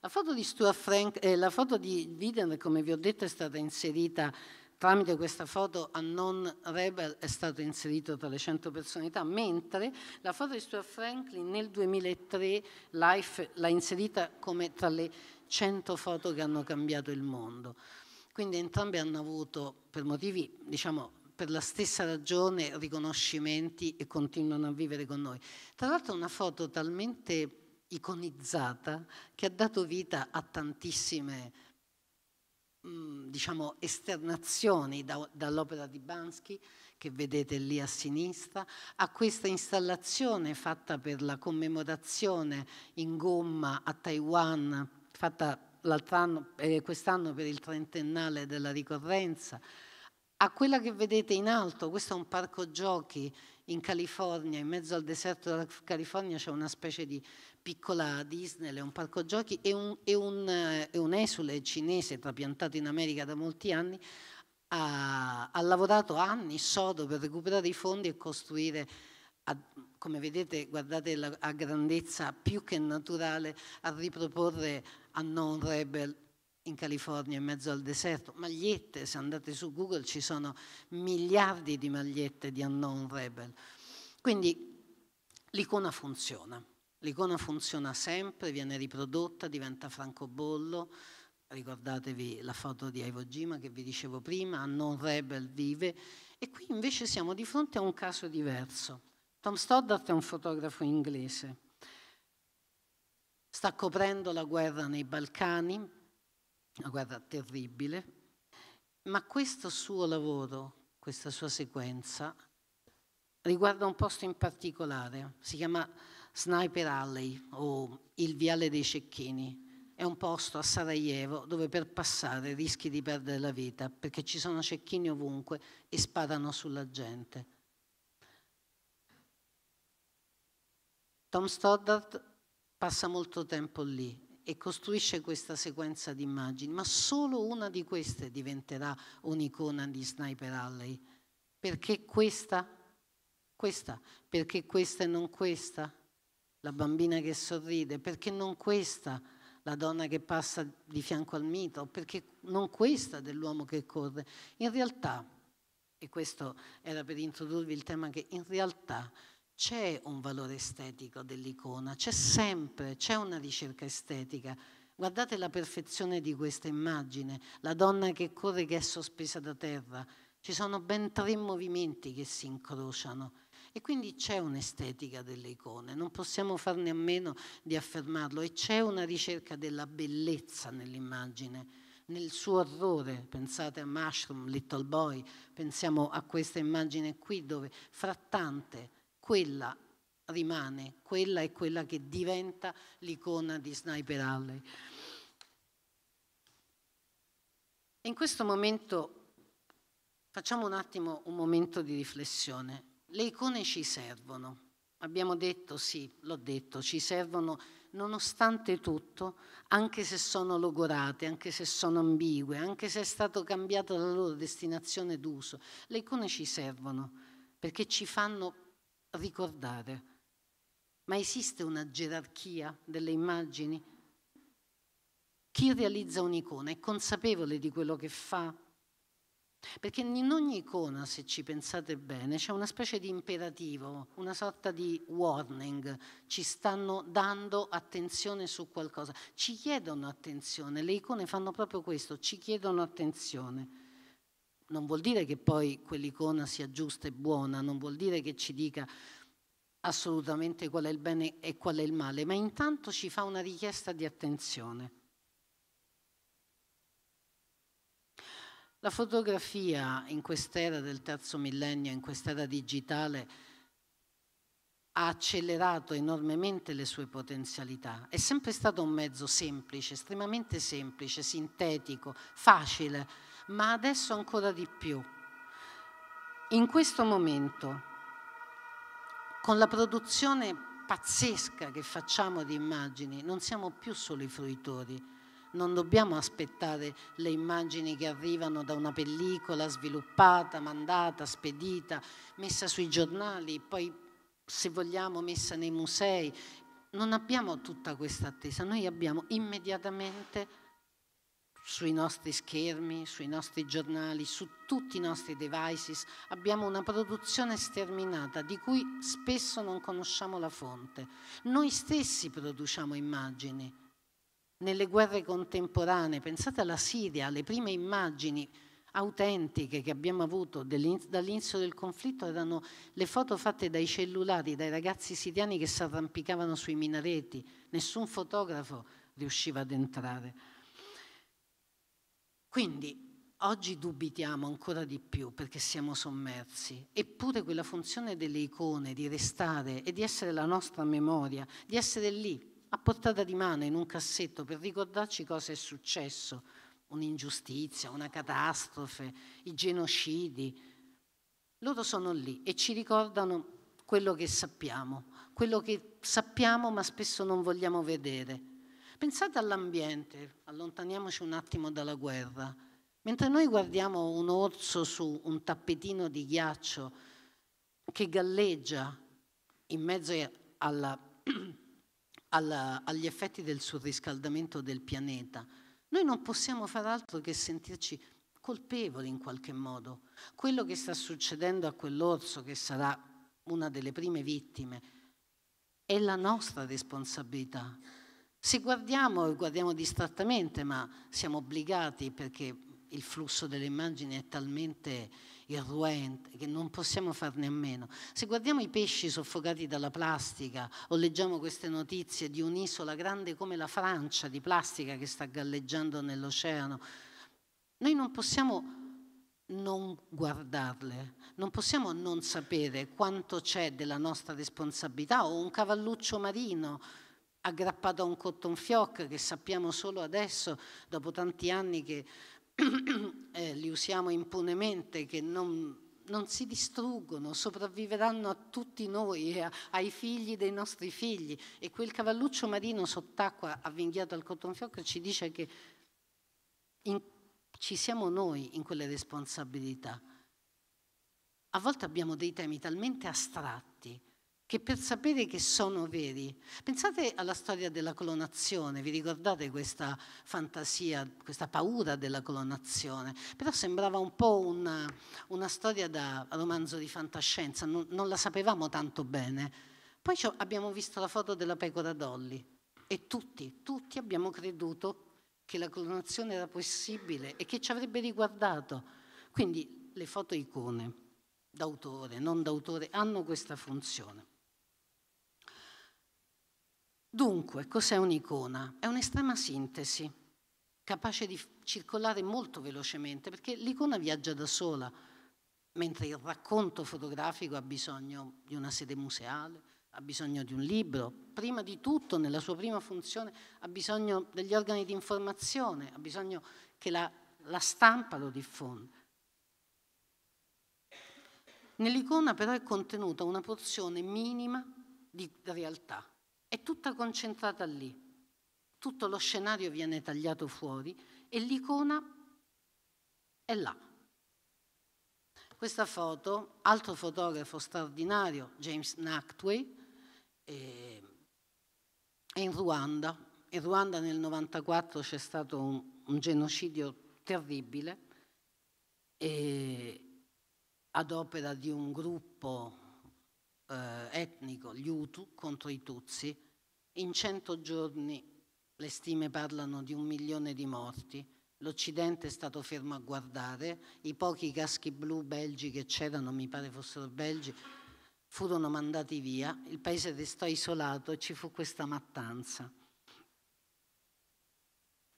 La foto di Stuart Frank, eh, la foto di Widen, come vi ho detto, è stata inserita tramite questa foto a non Rebel è stato inserito tra le 100 personalità, mentre la foto di Stuart Franklin nel 2003 Life l'ha inserita come tra le 100 foto che hanno cambiato il mondo. Quindi entrambi hanno avuto, per motivi diciamo per la stessa ragione riconoscimenti e continuano a vivere con noi. Tra l'altro una foto talmente iconizzata che ha dato vita a tantissime mm, diciamo, esternazioni da, dall'opera di Bansky che vedete lì a sinistra, a questa installazione fatta per la commemorazione in gomma a Taiwan, fatta eh, quest'anno per il trentennale della ricorrenza, a quella che vedete in alto, questo è un parco giochi in California, in mezzo al deserto della California c'è una specie di piccola Disney, è un parco giochi e un, e un, e un esule cinese trapiantato in America da molti anni ha, ha lavorato anni sodo per recuperare i fondi e costruire a, come vedete, guardate la a grandezza più che naturale, a riproporre a non rebel in California in mezzo al deserto, magliette, se andate su Google ci sono miliardi di magliette di unknown rebel. Quindi l'icona funziona, l'icona funziona sempre, viene riprodotta, diventa francobollo, ricordatevi la foto di Ivo Jima che vi dicevo prima, unknown rebel vive, e qui invece siamo di fronte a un caso diverso. Tom Stoddart è un fotografo inglese, sta coprendo la guerra nei Balcani, una guerra terribile, ma questo suo lavoro, questa sua sequenza, riguarda un posto in particolare, si chiama Sniper Alley o il Viale dei Cecchini. È un posto a Sarajevo dove per passare rischi di perdere la vita perché ci sono cecchini ovunque e sparano sulla gente. Tom Stoddard passa molto tempo lì e costruisce questa sequenza di immagini, ma solo una di queste diventerà un'icona di Sniper Alley. Perché questa? Questa? Perché questa e non questa? La bambina che sorride? Perché non questa? La donna che passa di fianco al mito? Perché non questa dell'uomo che corre? In realtà, e questo era per introdurvi il tema che in realtà c'è un valore estetico dell'icona, c'è sempre, c'è una ricerca estetica. Guardate la perfezione di questa immagine, la donna che corre che è sospesa da terra. Ci sono ben tre movimenti che si incrociano e quindi c'è un'estetica delle icone, non possiamo farne a meno di affermarlo e c'è una ricerca della bellezza nell'immagine nel suo orrore, pensate a Mushroom, Little Boy, pensiamo a questa immagine qui dove fra tante quella rimane, quella è quella che diventa l'icona di Sniper Alley. In questo momento facciamo un attimo un momento di riflessione. Le icone ci servono, abbiamo detto sì, l'ho detto, ci servono nonostante tutto, anche se sono logorate, anche se sono ambigue, anche se è stata cambiata la loro destinazione d'uso, le icone ci servono perché ci fanno ricordare. Ma esiste una gerarchia delle immagini? Chi realizza un'icona è consapevole di quello che fa? Perché in ogni icona, se ci pensate bene, c'è una specie di imperativo, una sorta di warning, ci stanno dando attenzione su qualcosa, ci chiedono attenzione, le icone fanno proprio questo, ci chiedono attenzione non vuol dire che poi quell'icona sia giusta e buona, non vuol dire che ci dica assolutamente qual è il bene e qual è il male, ma intanto ci fa una richiesta di attenzione. La fotografia in quest'era del terzo millennio, in quest'era digitale, ha accelerato enormemente le sue potenzialità. È sempre stato un mezzo semplice, estremamente semplice, sintetico, facile ma adesso ancora di più. In questo momento, con la produzione pazzesca che facciamo di immagini, non siamo più solo i fruitori, non dobbiamo aspettare le immagini che arrivano da una pellicola sviluppata, mandata, spedita, messa sui giornali, poi se vogliamo messa nei musei. Non abbiamo tutta questa attesa, noi abbiamo immediatamente sui nostri schermi, sui nostri giornali, su tutti i nostri devices, abbiamo una produzione sterminata di cui spesso non conosciamo la fonte. Noi stessi produciamo immagini. Nelle guerre contemporanee, pensate alla Siria, le prime immagini autentiche che abbiamo avuto dall'inizio del conflitto erano le foto fatte dai cellulari, dai ragazzi siriani che si arrampicavano sui minareti. Nessun fotografo riusciva ad entrare. Quindi oggi dubitiamo ancora di più perché siamo sommersi, eppure quella funzione delle icone di restare e di essere la nostra memoria, di essere lì, a portata di mano in un cassetto per ricordarci cosa è successo, un'ingiustizia, una catastrofe, i genocidi. Loro sono lì e ci ricordano quello che sappiamo, quello che sappiamo ma spesso non vogliamo vedere, Pensate all'ambiente, allontaniamoci un attimo dalla guerra. Mentre noi guardiamo un orso su un tappetino di ghiaccio che galleggia in mezzo alla, alla, agli effetti del surriscaldamento del pianeta, noi non possiamo far altro che sentirci colpevoli in qualche modo. Quello che sta succedendo a quell'orso, che sarà una delle prime vittime, è la nostra responsabilità. Se guardiamo, e guardiamo distrattamente, ma siamo obbligati perché il flusso delle immagini è talmente irruente che non possiamo farne a meno. Se guardiamo i pesci soffocati dalla plastica o leggiamo queste notizie di un'isola grande come la Francia di plastica che sta galleggiando nell'oceano, noi non possiamo non guardarle, non possiamo non sapere quanto c'è della nostra responsabilità o un cavalluccio marino aggrappato a un cotton fioc che sappiamo solo adesso, dopo tanti anni che eh, li usiamo impunemente, che non, non, si distruggono, sopravviveranno a tutti noi, a, ai figli dei nostri figli. E quel cavalluccio marino sott'acqua avvinghiato al cotton fioc ci dice che in, ci siamo noi in quelle responsabilità. A volte abbiamo dei temi talmente astratti che per sapere che sono veri, pensate alla storia della clonazione, vi ricordate questa fantasia, questa paura della clonazione? Però sembrava un po' una, una storia da romanzo di fantascienza, non, non la sapevamo tanto bene. Poi abbiamo visto la foto della pecora Dolly e tutti, tutti abbiamo creduto che la clonazione era possibile e che ci avrebbe riguardato. Quindi le foto icone d'autore, non d'autore, hanno questa funzione. Dunque, cos'è un'icona? È un'estrema sintesi, capace di circolare molto velocemente, perché l'icona viaggia da sola, mentre il racconto fotografico ha bisogno di una sede museale, ha bisogno di un libro, prima di tutto nella sua prima funzione ha bisogno degli organi di informazione, ha bisogno che la, la stampa lo diffonda. Nell'icona però è contenuta una porzione minima di realtà, è tutta concentrata lì. Tutto lo scenario viene tagliato fuori e l'icona è là. Questa foto, altro fotografo straordinario, James Nactway, eh, è in Ruanda. In Ruanda nel 1994 c'è stato un, un genocidio terribile eh, ad opera di un gruppo eh, etnico, gli Hutu, contro i Tutsi. In cento giorni le stime parlano di un milione di morti. L'Occidente è stato fermo a guardare, i pochi caschi blu belgi che c'erano, mi pare fossero belgi, furono mandati via, il paese restò isolato e ci fu questa mattanza.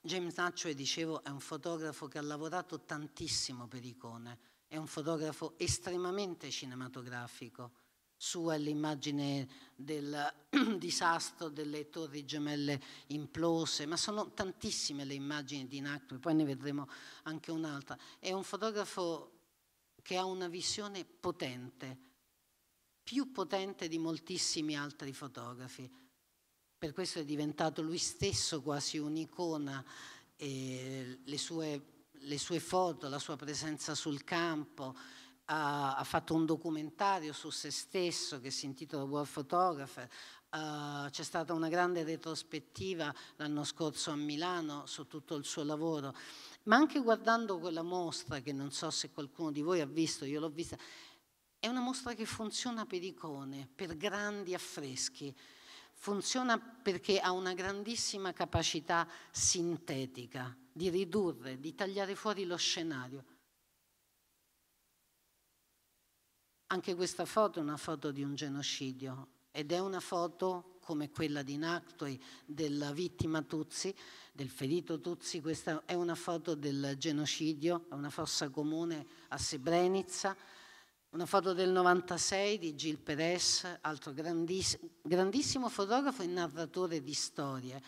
James Nacciole, dicevo, è un fotografo che ha lavorato tantissimo per icone, è un fotografo estremamente cinematografico sua è l'immagine del disastro delle torri gemelle implose, ma sono tantissime le immagini di Nacque, poi ne vedremo anche un'altra. È un fotografo che ha una visione potente, più potente di moltissimi altri fotografi. Per questo è diventato lui stesso quasi un'icona, le sue, le sue foto, la sua presenza sul campo, ha fatto un documentario su se stesso che si intitola World Photographer, Uh, c'è stata una grande retrospettiva l'anno scorso a Milano su tutto il suo lavoro, ma anche guardando quella mostra che non so se qualcuno di voi ha visto, io l'ho vista, è una mostra che funziona per icone, per grandi affreschi, funziona perché ha una grandissima capacità sintetica di ridurre, di tagliare fuori lo scenario. Anche questa foto è una foto di un genocidio ed è una foto come quella di Nactoi della vittima Tuzzi, del ferito Tuzzi, questa è una foto del genocidio, è una fossa comune a Srebrenica, una foto del 96 di Gil Perez, altro grandiss grandissimo fotografo e narratore di storie.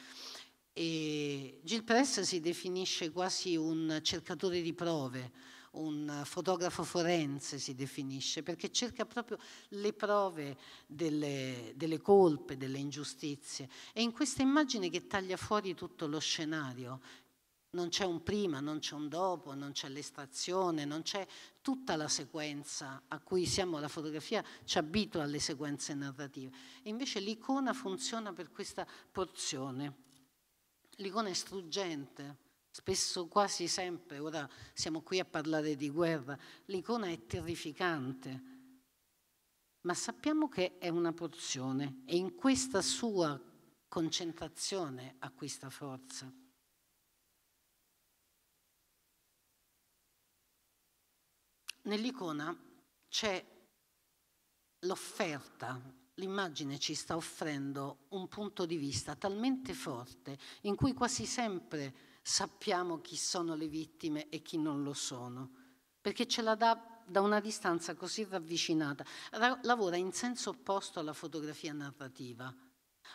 E Gil Perez si definisce quasi un cercatore di prove, un fotografo forense si definisce, perché cerca proprio le prove delle, delle colpe, delle ingiustizie. E in questa immagine che taglia fuori tutto lo scenario, non c'è un prima, non c'è un dopo, non c'è l'estrazione, non c'è tutta la sequenza a cui siamo, la fotografia ci abitua alle sequenze narrative. E invece l'icona funziona per questa porzione. L'icona è struggente, Spesso, quasi sempre, ora siamo qui a parlare di guerra, l'icona è terrificante, ma sappiamo che è una porzione e in questa sua concentrazione acquista forza. Nell'icona c'è l'offerta, l'immagine ci sta offrendo un punto di vista talmente forte in cui quasi sempre sappiamo chi sono le vittime e chi non lo sono, perché ce la dà da una distanza così ravvicinata. Lavora in senso opposto alla fotografia narrativa,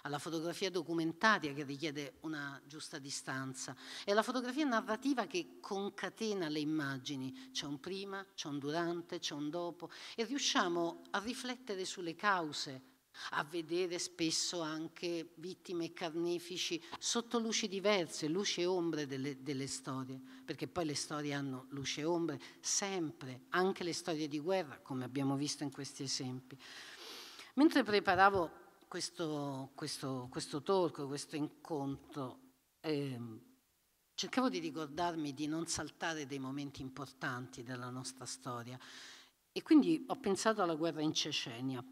alla fotografia documentaria che richiede una giusta distanza e alla fotografia narrativa che concatena le immagini. C'è un prima, c'è un durante, c'è un dopo e riusciamo a riflettere sulle cause a vedere spesso anche vittime carnefici sotto luci diverse, luci e ombre delle, delle, storie, perché poi le storie hanno luci e ombre sempre, anche le storie di guerra, come abbiamo visto in questi esempi. Mentre preparavo questo, questo, questo talk, questo incontro, eh, cercavo di ricordarmi di non saltare dei momenti importanti della nostra storia e quindi ho pensato alla guerra in Cecenia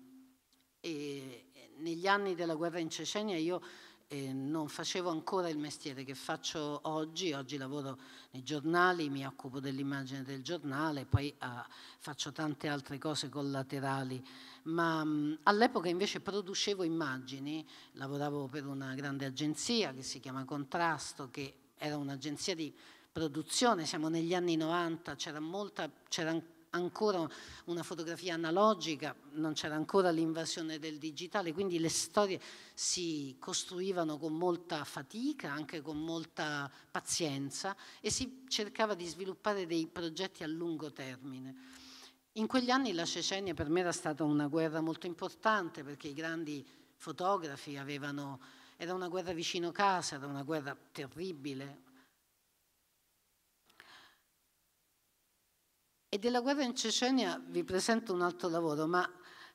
e negli anni della guerra in Cecenia io eh, non facevo ancora il mestiere che faccio oggi, oggi lavoro nei giornali, mi occupo dell'immagine del giornale, poi eh, faccio tante altre cose collaterali, ma mh, mm, all'epoca invece producevo immagini, lavoravo per una grande agenzia che si chiama Contrasto, che era un'agenzia di produzione, siamo negli anni 90, c'era, molta, c'era ancora una fotografia analogica, non c'era ancora l'invasione del digitale, quindi le storie si costruivano con molta fatica, anche con molta pazienza e si cercava di sviluppare dei progetti a lungo termine. In quegli anni la Cecenia per me era stata una guerra molto importante perché i grandi fotografi avevano... Era una guerra vicino casa, era una guerra terribile, E della guerra in Cecenia vi presento un altro lavoro, ma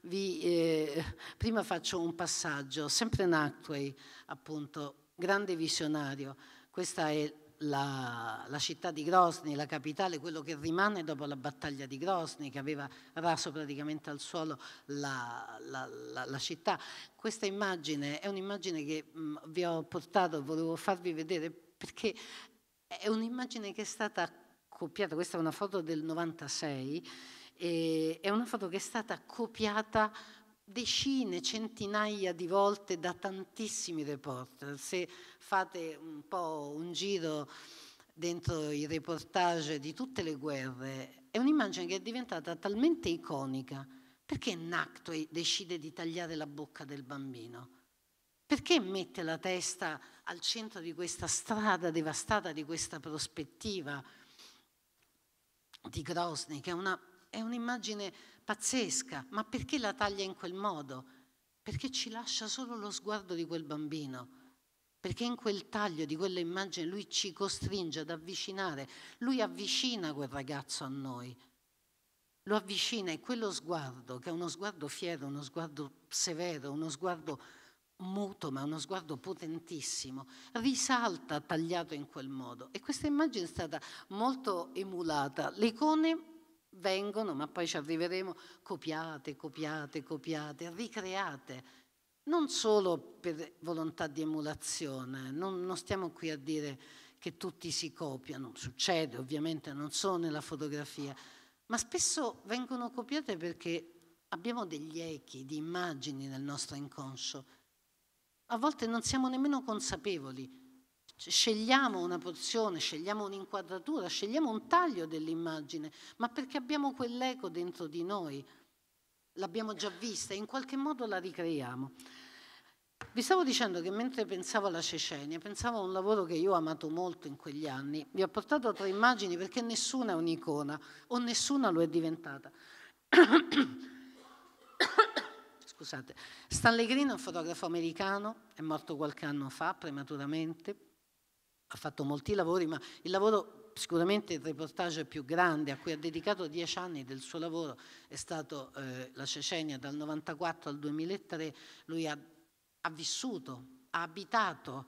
vi, eh, prima faccio un passaggio, sempre Natway, appunto, grande visionario. Questa è la, la, città di Grosny, la capitale, quello che rimane dopo la battaglia di Grosny, che aveva raso praticamente al suolo la, la, la città. Questa immagine è un'immagine che mh, mm, vi ho portato, volevo farvi vedere, perché è un'immagine che è stata copiata, questa è una foto del 96, è una foto che è stata copiata decine, centinaia di volte da tantissimi reporter. Se fate un po' un giro dentro i reportage di tutte le guerre, è un'immagine che è diventata talmente iconica. Perché Nactway decide di tagliare la bocca del bambino? Perché mette la testa al centro di questa strada devastata, di questa prospettiva? di Grosny, che è, una, è un'immagine pazzesca, ma perché la taglia in quel modo? Perché ci lascia solo lo sguardo di quel bambino, perché in quel taglio di quella immagine lui ci costringe ad avvicinare, lui avvicina quel ragazzo a noi, lo avvicina e quello sguardo, che è uno sguardo fiero, uno sguardo severo, uno sguardo muto ma uno sguardo potentissimo, risalta tagliato in quel modo. E questa immagine è stata molto emulata. Le icone vengono, ma poi ci arriveremo, copiate, copiate, copiate, ricreate, non solo per volontà di emulazione, non, non stiamo qui a dire che tutti si copiano, succede ovviamente, non solo nella fotografia, ma spesso vengono copiate perché abbiamo degli echi di immagini nel nostro inconscio a volte non siamo nemmeno consapevoli. Scegliamo una porzione, scegliamo un'inquadratura, scegliamo un taglio dell'immagine, ma perché abbiamo quell'eco dentro di noi, l'abbiamo già vista e in qualche modo la ricreiamo. Vi stavo dicendo che mentre pensavo alla Cecenia, pensavo a un lavoro che io ho amato molto in quegli anni. Vi ho portato tre immagini perché nessuna è un'icona o nessuna lo è diventata. Scusate. Stanley Green è un fotografo americano, è morto qualche anno fa prematuramente, ha fatto molti lavori, ma il lavoro, sicuramente il reportage più grande a cui ha dedicato dieci anni del suo lavoro è stato eh, la Cecenia dal 1994 al 2003. Lui ha, ha vissuto, ha abitato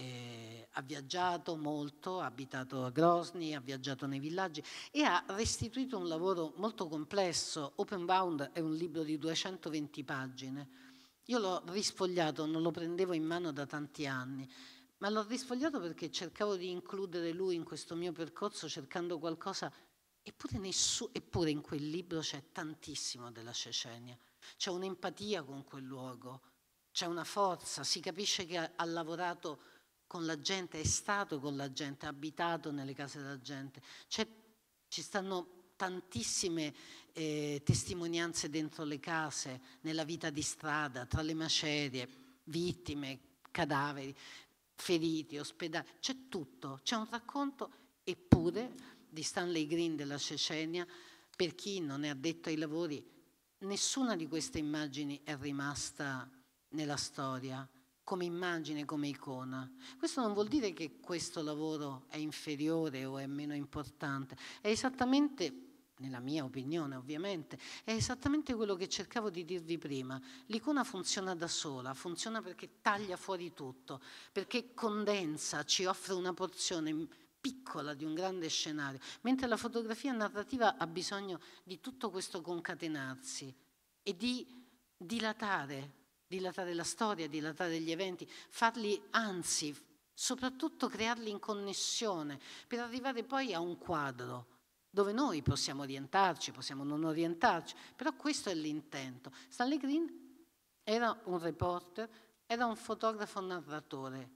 eh, ha viaggiato molto, ha abitato a Grosny, ha viaggiato nei villaggi e ha restituito un lavoro molto complesso. Open Bound è un libro di 220 pagine. Io l'ho risfogliato, non lo prendevo in mano da tanti anni, ma l'ho risfogliato perché cercavo di includere lui in questo mio percorso cercando qualcosa, eppure, nessu- eppure in quel libro c'è tantissimo della Cecenia, c'è un'empatia con quel luogo, c'è una forza, si capisce che ha, ha lavorato con la gente, è stato con la gente, ha abitato nelle case della gente. C'è, cioè, ci stanno tantissime eh, testimonianze dentro le case, nella vita di strada, tra le macerie, vittime, cadaveri, feriti, ospedali, c'è tutto, c'è un racconto eppure di Stanley Green della Cecenia, per chi non è addetto ai lavori, nessuna di queste immagini è rimasta nella storia come immagine, come icona. Questo non vuol dire che questo lavoro è inferiore o è meno importante, è esattamente nella mia opinione ovviamente, è esattamente quello che cercavo di dirvi prima. L'icona funziona da sola, funziona perché taglia fuori tutto, perché condensa, ci offre una porzione piccola di un grande scenario, mentre la fotografia narrativa ha bisogno di tutto questo concatenarsi e di dilatare dilatare la storia, dilatare gli eventi, farli anzi, soprattutto crearli in connessione per arrivare poi a un quadro dove noi possiamo orientarci, possiamo non orientarci, però questo è l'intento. Stanley Green era un reporter, era un fotografo narratore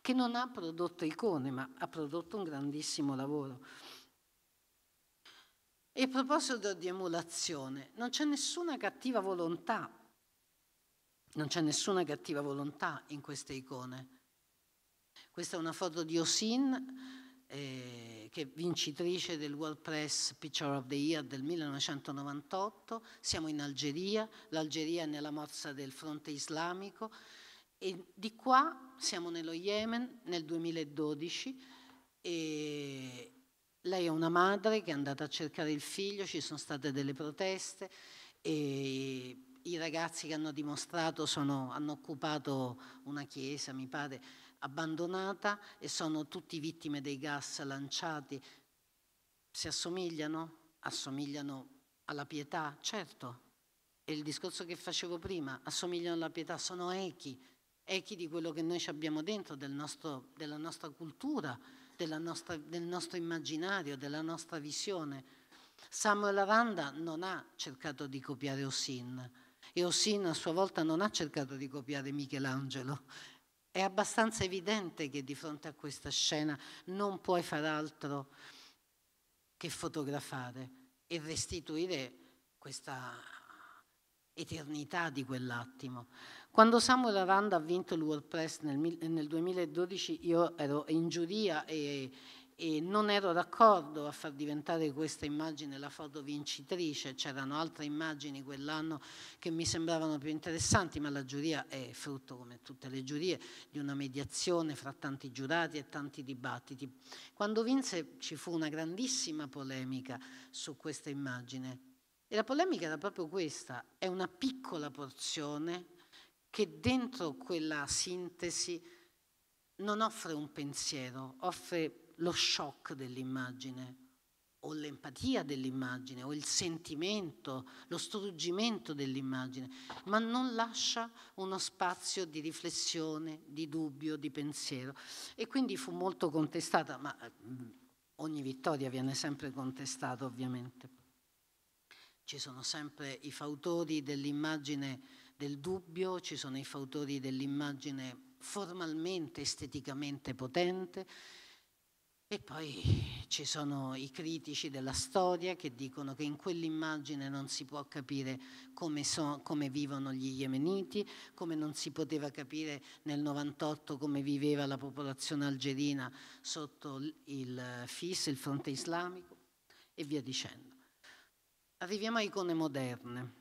che non ha prodotto icone, ma ha prodotto un grandissimo lavoro. E a proposito di emulazione, non c'è nessuna cattiva volontà non c'è nessuna cattiva volontà in queste icone. Questa è una foto di Osin, eh, che è vincitrice del World Press Picture of the Year del 1998. Siamo in Algeria, l'Algeria è nella morsa del fronte islamico e di qua siamo nello Yemen nel 2012 e lei è una madre che è andata a cercare il figlio, ci sono state delle proteste e i ragazzi che hanno dimostrato sono, hanno occupato una chiesa, mi pare, abbandonata e sono tutti vittime dei gas lanciati. Si assomigliano? Assomigliano alla pietà? Certo. E il discorso che facevo prima, assomigliano alla pietà, sono echi, echi di quello che noi abbiamo dentro, del nostro, della nostra cultura, della nostra, del nostro immaginario, della nostra visione. Samuel Aranda non ha cercato di copiare Ossin, e Ossino a sua volta non ha cercato di copiare Michelangelo. È abbastanza evidente che di fronte a questa scena non puoi far altro che fotografare e restituire questa eternità di quell'attimo. Quando Samuel Aranda ha vinto il WordPress nel, nel 2012 io ero in giuria e, e non ero d'accordo a far diventare questa immagine la foto vincitrice, c'erano altre immagini quell'anno che mi sembravano più interessanti, ma la giuria è frutto, come tutte le giurie, di una mediazione fra tanti giurati e tanti dibattiti. Quando vinse ci fu una grandissima polemica su questa immagine e la polemica era proprio questa, è una piccola porzione che dentro quella sintesi non offre un pensiero, offre lo shock dell'immagine o l'empatia dell'immagine o il sentimento, lo struggimento dell'immagine, ma non lascia uno spazio di riflessione, di dubbio, di pensiero. E quindi fu molto contestata, ma mm, ogni vittoria viene sempre contestata ovviamente. Ci sono sempre i fautori dell'immagine del dubbio, ci sono i fautori dell'immagine formalmente, esteticamente potente, e poi ci sono i critici della storia che dicono che in quell'immagine non si può capire come, so, come, vivono gli yemeniti, come non si poteva capire nel 98 come viveva la popolazione algerina sotto il FIS, il fronte islamico, e via dicendo. Arriviamo a icone moderne.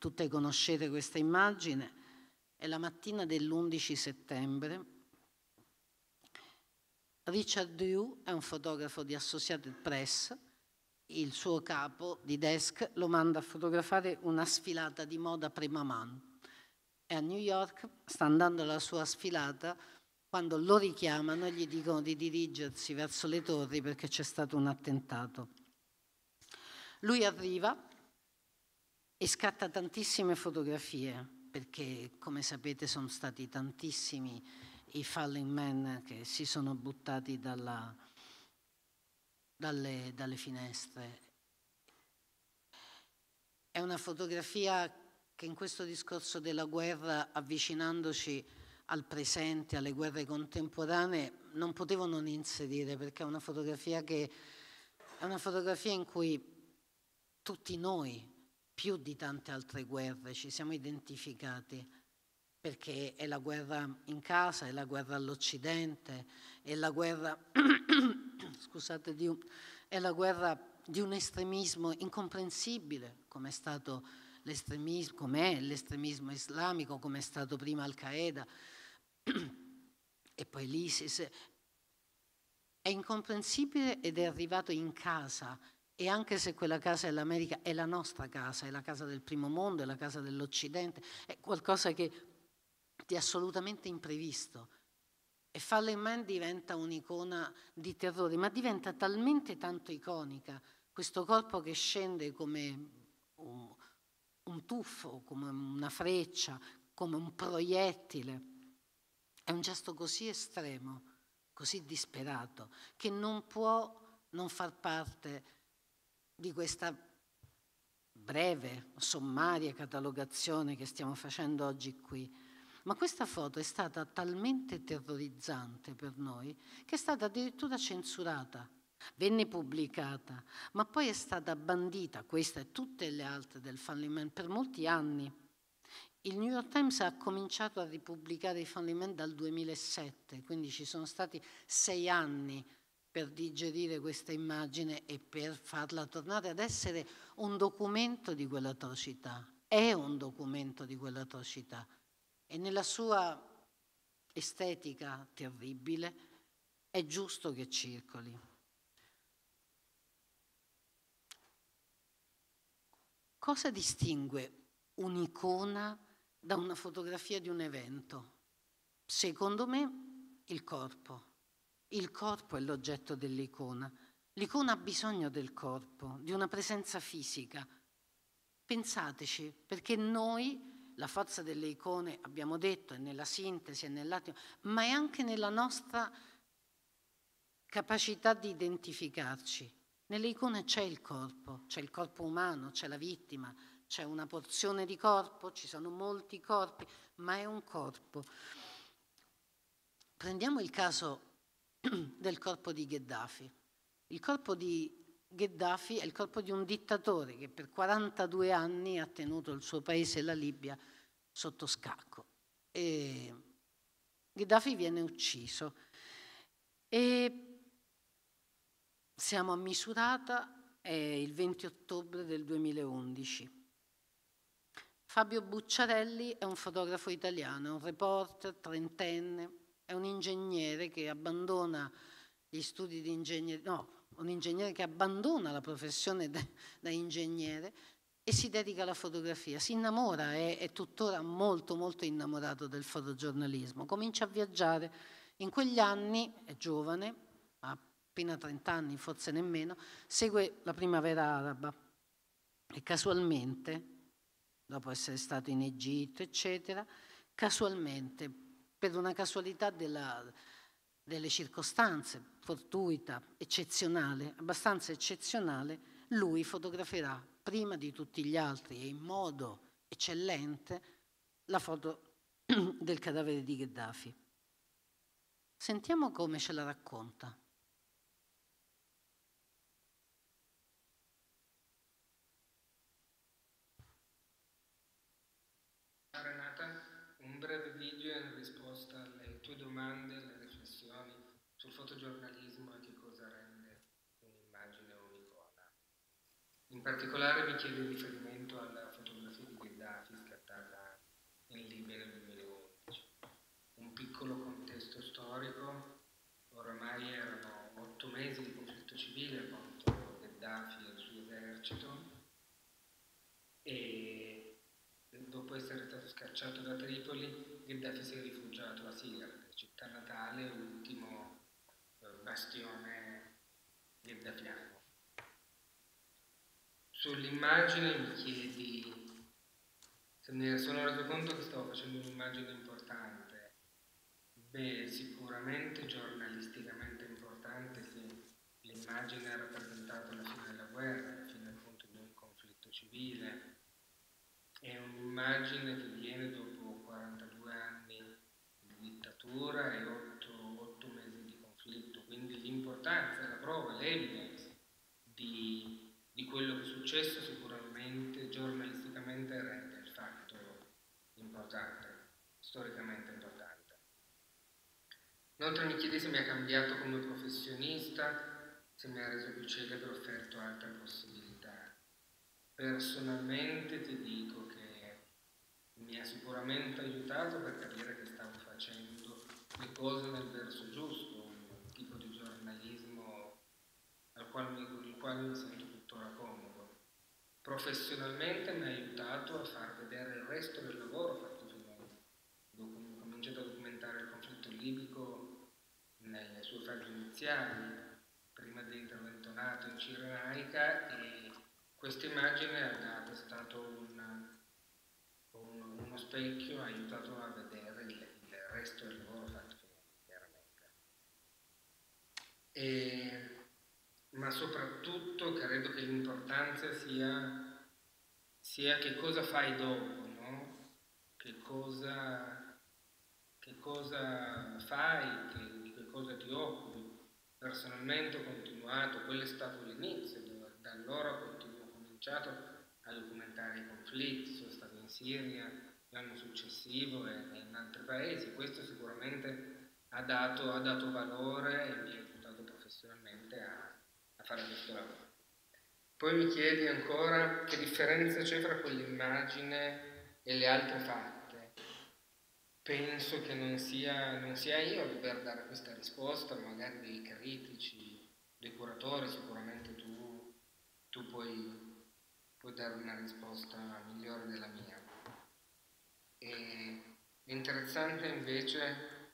Tutte conoscete questa immagine. È la mattina dell'11 settembre Richard Drew è un fotografo di Associated Press, il suo capo di desk lo manda a fotografare una sfilata di moda prima mano. È a New York sta andando alla sua sfilata quando lo richiamano e gli dicono di dirigersi verso le torri perché c'è stato un attentato. Lui arriva e scatta tantissime fotografie perché come sapete sono stati tantissimi i falling men che si sono buttati dalla, dalle, dalle finestre. È una fotografia che in questo discorso della guerra, avvicinandoci al presente, alle guerre contemporanee, non potevo non inserire perché è una fotografia, che, è una fotografia in cui tutti noi, più di tante altre guerre, ci siamo identificati perché è la guerra in casa, è la guerra all'Occidente, è la guerra, scusate, di un, è la guerra di un estremismo incomprensibile, come è stato l'estremismo, com'è l'estremismo islamico, come è stato prima Al-Qaeda e poi l'ISIS. È incomprensibile ed è arrivato in casa e anche se quella casa è l'America, è la nostra casa, è la casa del primo mondo, è la casa dell'Occidente, è qualcosa che di assolutamente imprevisto. E Fallen Man diventa un'icona di terrore, ma diventa talmente tanto iconica, questo corpo che scende come un, un tuffo, come una freccia, come un proiettile. È un gesto così estremo, così disperato, che non può non far parte di questa breve, sommaria catalogazione che stiamo facendo oggi qui. Ma questa foto è stata talmente terrorizzante per noi che è stata addirittura censurata. Venne pubblicata, ma poi è stata bandita, questa e tutte le altre del Man, per molti anni. Il New York Times ha cominciato a ripubblicare i Man dal 2007, quindi ci sono stati sei anni per digerire questa immagine e per farla tornare ad essere un documento di quell'atrocità. È un documento di quell'atrocità e nella sua estetica terribile è giusto che circoli. Cosa distingue un'icona da una fotografia di un evento? Secondo me il corpo. Il corpo è l'oggetto dell'icona. L'icona ha bisogno del corpo, di una presenza fisica. Pensateci, perché noi la forza delle icone, abbiamo detto, è nella sintesi, è nell'attimo, ma è anche nella nostra capacità di identificarci. Nelle icone c'è il corpo, c'è il corpo umano, c'è la vittima, c'è una porzione di corpo, ci sono molti corpi, ma è un corpo. Prendiamo il caso del corpo di Gheddafi. Il corpo di Gheddafi è il corpo di un dittatore che per 42 anni ha tenuto il suo paese, la Libia, sotto scacco. E Gheddafi viene ucciso. E siamo a Misurata, è il 20 ottobre del 2011. Fabio Bucciarelli è un fotografo italiano, un reporter trentenne, è un ingegnere che abbandona gli studi di ingegneria, no, un ingegnere che abbandona la professione da, da ingegnere e si dedica alla fotografia, si innamora, e è tuttora molto molto innamorato del fotogiornalismo, comincia a viaggiare. In quegli anni, è giovane, ha appena 30 anni, forse nemmeno, segue la primavera araba e casualmente, dopo essere stato in Egitto, eccetera, casualmente, per una casualità della, delle circostanze, fortuita, eccezionale, abbastanza eccezionale, lui fotograferà prima di tutti gli altri e in modo eccellente la foto del cadavere di Gheddafi. Sentiamo come ce la racconta. In particolare vi chiedo riferimento alla fotografia di Gheddafi scattata nel Libero nel 2011. Un piccolo contesto storico, oramai erano otto mesi di conflitto civile contro Gheddafi e il suo esercito e dopo essere stato scacciato da Tripoli, Gheddafi si è rifugiato a Sirte, città natale, ultimo eh, bastione sull'immagine mi chiedi se mi sono reso conto che stavo facendo un'immagine importante. Beh, sicuramente giornalisticamente importante, sì. L'immagine ha rappresentato la fine della guerra, la fine appunto di un conflitto civile. È un'immagine che viene dopo 42 anni di dittatura e 8, 8 mesi di conflitto, quindi l'importanza, la prova, l'evidence di di quello che è successo sicuramente giornalisticamente rende il fatto importante, storicamente importante. Inoltre mi chiede se mi ha cambiato come professionista, se mi ha reso più celebre o offerto altre possibilità. Personalmente ti dico che mi ha sicuramente aiutato per capire che stavo facendo le cose nel verso giusto, un tipo di giornalismo quale mi, con il quale mi sento più ancora comodo. Professionalmente mi ha aiutato a far vedere il resto del lavoro fatto finora. Ho cominciato a documentare il conflitto libico nelle sue fasi iniziali, prima dell'intervento NATO in Cirenaica e questa immagine è stato un, un, uno specchio, ha aiutato a vedere il, il resto del lavoro fatto finora, chiaramente ma soprattutto credo che l'importanza sia, sia che cosa fai dopo, no? che, cosa, che cosa fai, che, di che cosa ti occupi. Personalmente ho continuato, quello è stato l'inizio, da allora ho cominciato a documentare i conflitti, sono stato in Siria l'anno successivo e in altri paesi, questo sicuramente ha dato, ha dato valore e mi ha aiutato professionalmente a fare questo lavoro. Poi mi chiedi ancora che differenza c'è fra quell'immagine e le altre fatte. Penso che non sia, non sia io a dover dare questa risposta, magari dei critici, dei curatori, sicuramente tu, tu puoi, puoi dare una risposta migliore della mia. E interessante invece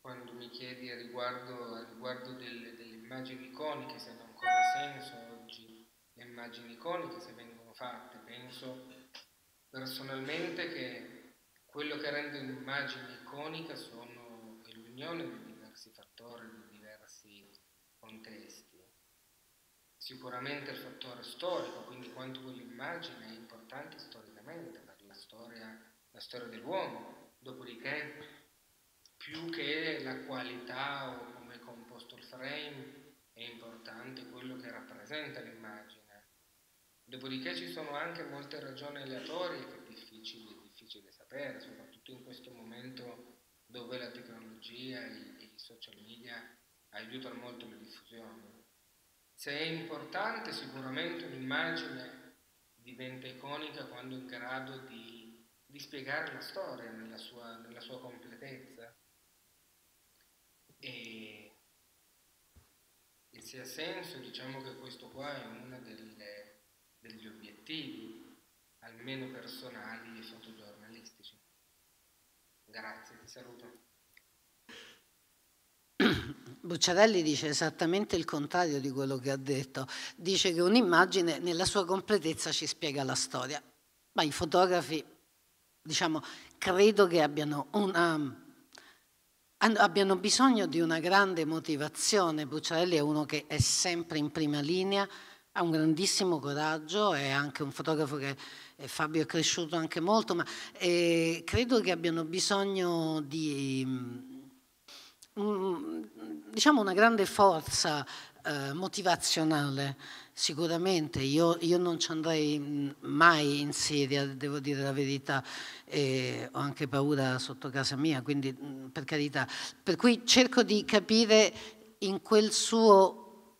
quando mi chiedi riguardo, riguardo delle, delle, immagini iconiche, se no ancora senso oggi le immagini iconiche se vengono fatte. Penso personalmente che quello che rende un'immagine iconica sono l'unione di diversi fattori, di diversi contesti. Sicuramente il fattore storico, quindi quanto quell'immagine è importante storicamente per la storia, la storia dell'uomo. Dopodiché, più che la qualità o come è composto il frame, è importante quello che rappresenta l'immagine. Dopodiché ci sono anche molte ragioni aleatorie che è difficile, è difficile sapere, soprattutto in questo momento dove la tecnologia e i social media aiutano molto la diffusione. Se è importante sicuramente un'immagine diventa iconica quando è in grado di, di spiegare la storia nella sua, nella sua completezza. E sia senso diciamo che questo qua è uno delle, degli obiettivi, almeno personali e fotogiornalistici. Grazie, ti saluto. Bucciarelli dice esattamente il contrario di quello che ha detto, dice che un'immagine nella sua completezza ci spiega la storia, ma i fotografi, diciamo, credo che abbiano una abbiano bisogno di una grande motivazione. Bucciarelli è uno che è sempre in prima linea, ha un grandissimo coraggio, è anche un fotografo che eh, Fabio è cresciuto anche molto, ma eh, credo che abbiano bisogno di mm, mm, diciamo una grande forza eh, motivazionale. Sicuramente, io, io non ci andrei mai in Siria, devo dire la verità, eh, ho anche paura sotto casa mia, quindi per carità. Per cui cerco di capire in quel suo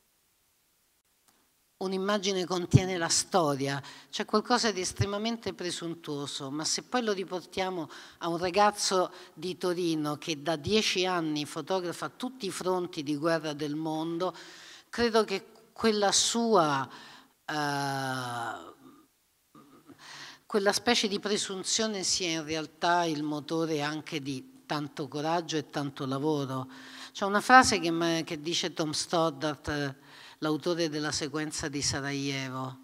un'immagine contiene la storia, c'è qualcosa di estremamente presuntuoso, ma se poi lo riportiamo a un ragazzo di Torino che da dieci anni fotografa tutti i fronti di guerra del mondo, credo che quella sua, eh, quella specie di presunzione sia in realtà il motore anche di tanto coraggio e tanto lavoro. C'è una frase che, che dice Tom Stoddart, l'autore della sequenza di Sarajevo,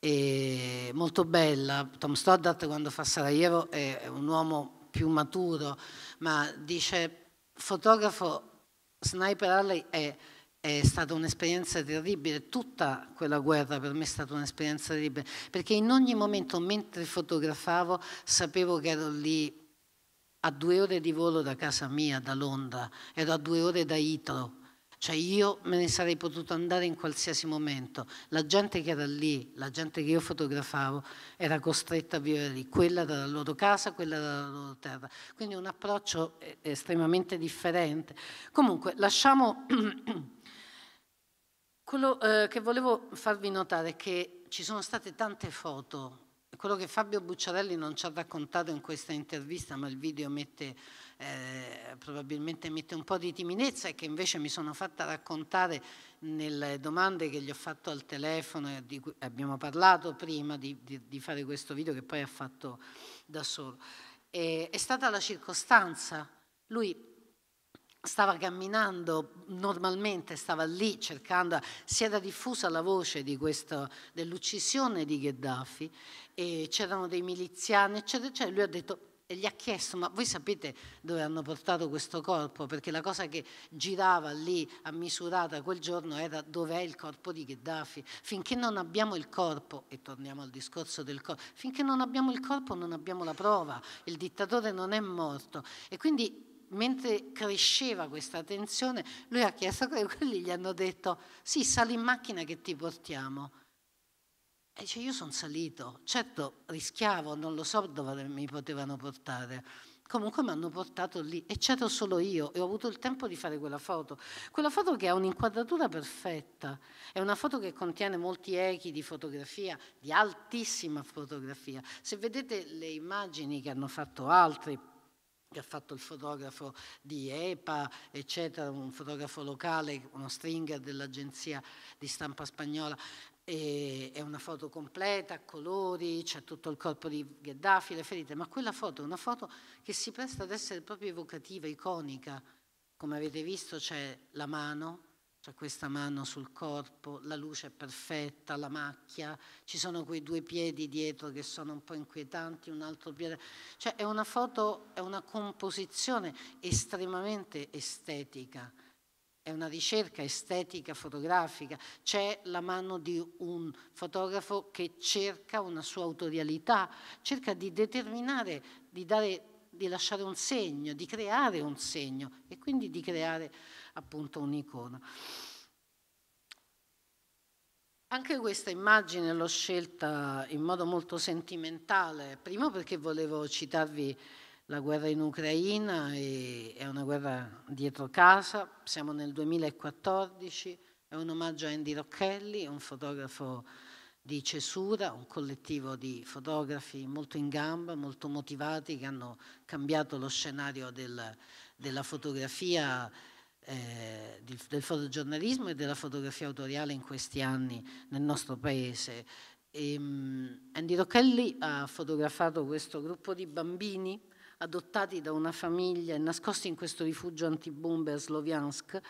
e molto bella. Tom Stoddart quando fa Sarajevo è un uomo più maturo, ma dice fotografo, Sniper Alley è è stata un'esperienza terribile, tutta quella guerra per me è stata un'esperienza terribile, perché in ogni momento mentre fotografavo sapevo che ero lì a due ore di volo da casa mia, da Londra, ero a due ore da Itro, cioè io me ne sarei potuto andare in qualsiasi momento, la gente che era lì, la gente che io fotografavo era costretta a vivere lì, quella era la loro casa, quella era la loro terra, quindi un approccio eh, estremamente differente. Comunque lasciamo... Quello eh, che volevo farvi notare è che ci sono state tante foto. Quello che Fabio Bucciarelli non ci ha raccontato in questa intervista, ma il video mette, eh, probabilmente mette un po' di timidezza e che invece mi sono fatta raccontare nelle domande che gli ho fatto al telefono e di cui abbiamo parlato prima di, di, di fare questo video che poi ha fatto da solo. E, è stata la circostanza. Lui stava camminando normalmente, stava lì cercando, si era diffusa la voce di questo, dell'uccisione di Gheddafi e c'erano dei miliziani, eccetera, eccetera. Lui ha detto, e gli ha chiesto, ma voi sapete dove hanno portato questo corpo? Perché la cosa che girava lì a misurata quel giorno era dov'è il corpo di Gheddafi. Finché non abbiamo il corpo, e torniamo al discorso del corpo, finché non abbiamo il corpo non abbiamo la prova, il dittatore non è morto. E quindi mentre cresceva questa tensione, lui ha chiesto quello e quelli gli hanno detto sì, sali in macchina che ti portiamo. E dice io sono salito, certo rischiavo, non lo so dove mi potevano portare. Comunque mi hanno portato lì e c'ero solo io e ho avuto il tempo di fare quella foto. Quella foto che ha un'inquadratura perfetta, è una foto che contiene molti echi di fotografia, di altissima fotografia. Se vedete le immagini che hanno fatto altri, che ha fatto il fotografo di EPA, eccetera, un fotografo locale, uno stringer dell'agenzia di stampa spagnola. E è una foto completa, a colori, c'è tutto il corpo di Gheddafi, le ferite, ma quella foto è una foto che si presta ad essere proprio evocativa, iconica. Come avete visto c'è la mano, cioè questa mano sul corpo, la luce è perfetta, la macchia, ci sono quei due piedi dietro che sono un po' inquietanti, un altro piede, cioè è una foto, è una composizione estremamente estetica, è una ricerca estetica fotografica, c'è la mano di un fotografo che cerca una sua autorialità, cerca di determinare, di dare di lasciare un segno, di creare un segno e quindi di creare appunto un'icona. Anche questa immagine l'ho scelta in modo molto sentimentale, primo perché volevo citarvi la guerra in Ucraina, e è una guerra dietro casa, siamo nel 2014, è un omaggio a Andy Rocchelli, un fotografo di Cesura, un collettivo di fotografi molto in gamba, molto motivati, che hanno cambiato lo scenario del, della fotografia eh, del fotogiornalismo e della fotografia autoriale in questi anni nel nostro paese. E, um, Andy Rocchelli ha fotografato questo gruppo di bambini adottati da una famiglia e nascosti in questo rifugio antibombe a Sloviansk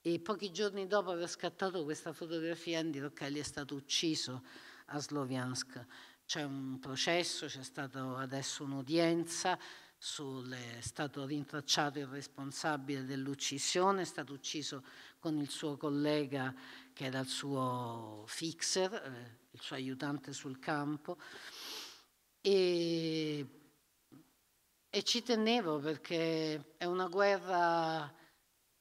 e pochi giorni dopo aver scattato questa fotografia Andy Rocchelli è stato ucciso a Sloviansk. C'è un processo, c'è stata adesso un'udienza, sul, è stato rintracciato il responsabile dell'uccisione, è stato ucciso con il suo collega che era il suo fixer, eh, il suo aiutante sul campo. E, e ci tenevo perché è una guerra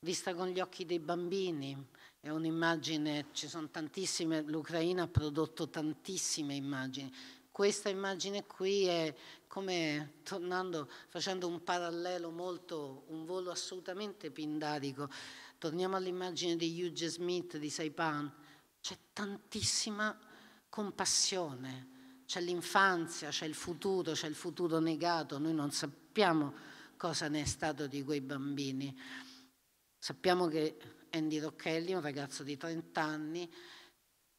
vista con gli occhi dei bambini, è un'immagine, ci sono tantissime, l'Ucraina ha prodotto tantissime immagini, questa immagine qui è come tornando, facendo un parallelo molto, un volo assolutamente pindarico. Torniamo all'immagine di Hugh Smith di Saipan. C'è tantissima compassione, c'è l'infanzia, c'è il futuro, c'è il futuro negato, noi non sappiamo cosa ne è stato di quei bambini. Sappiamo che Andy Rocchelli, un ragazzo di 30 anni,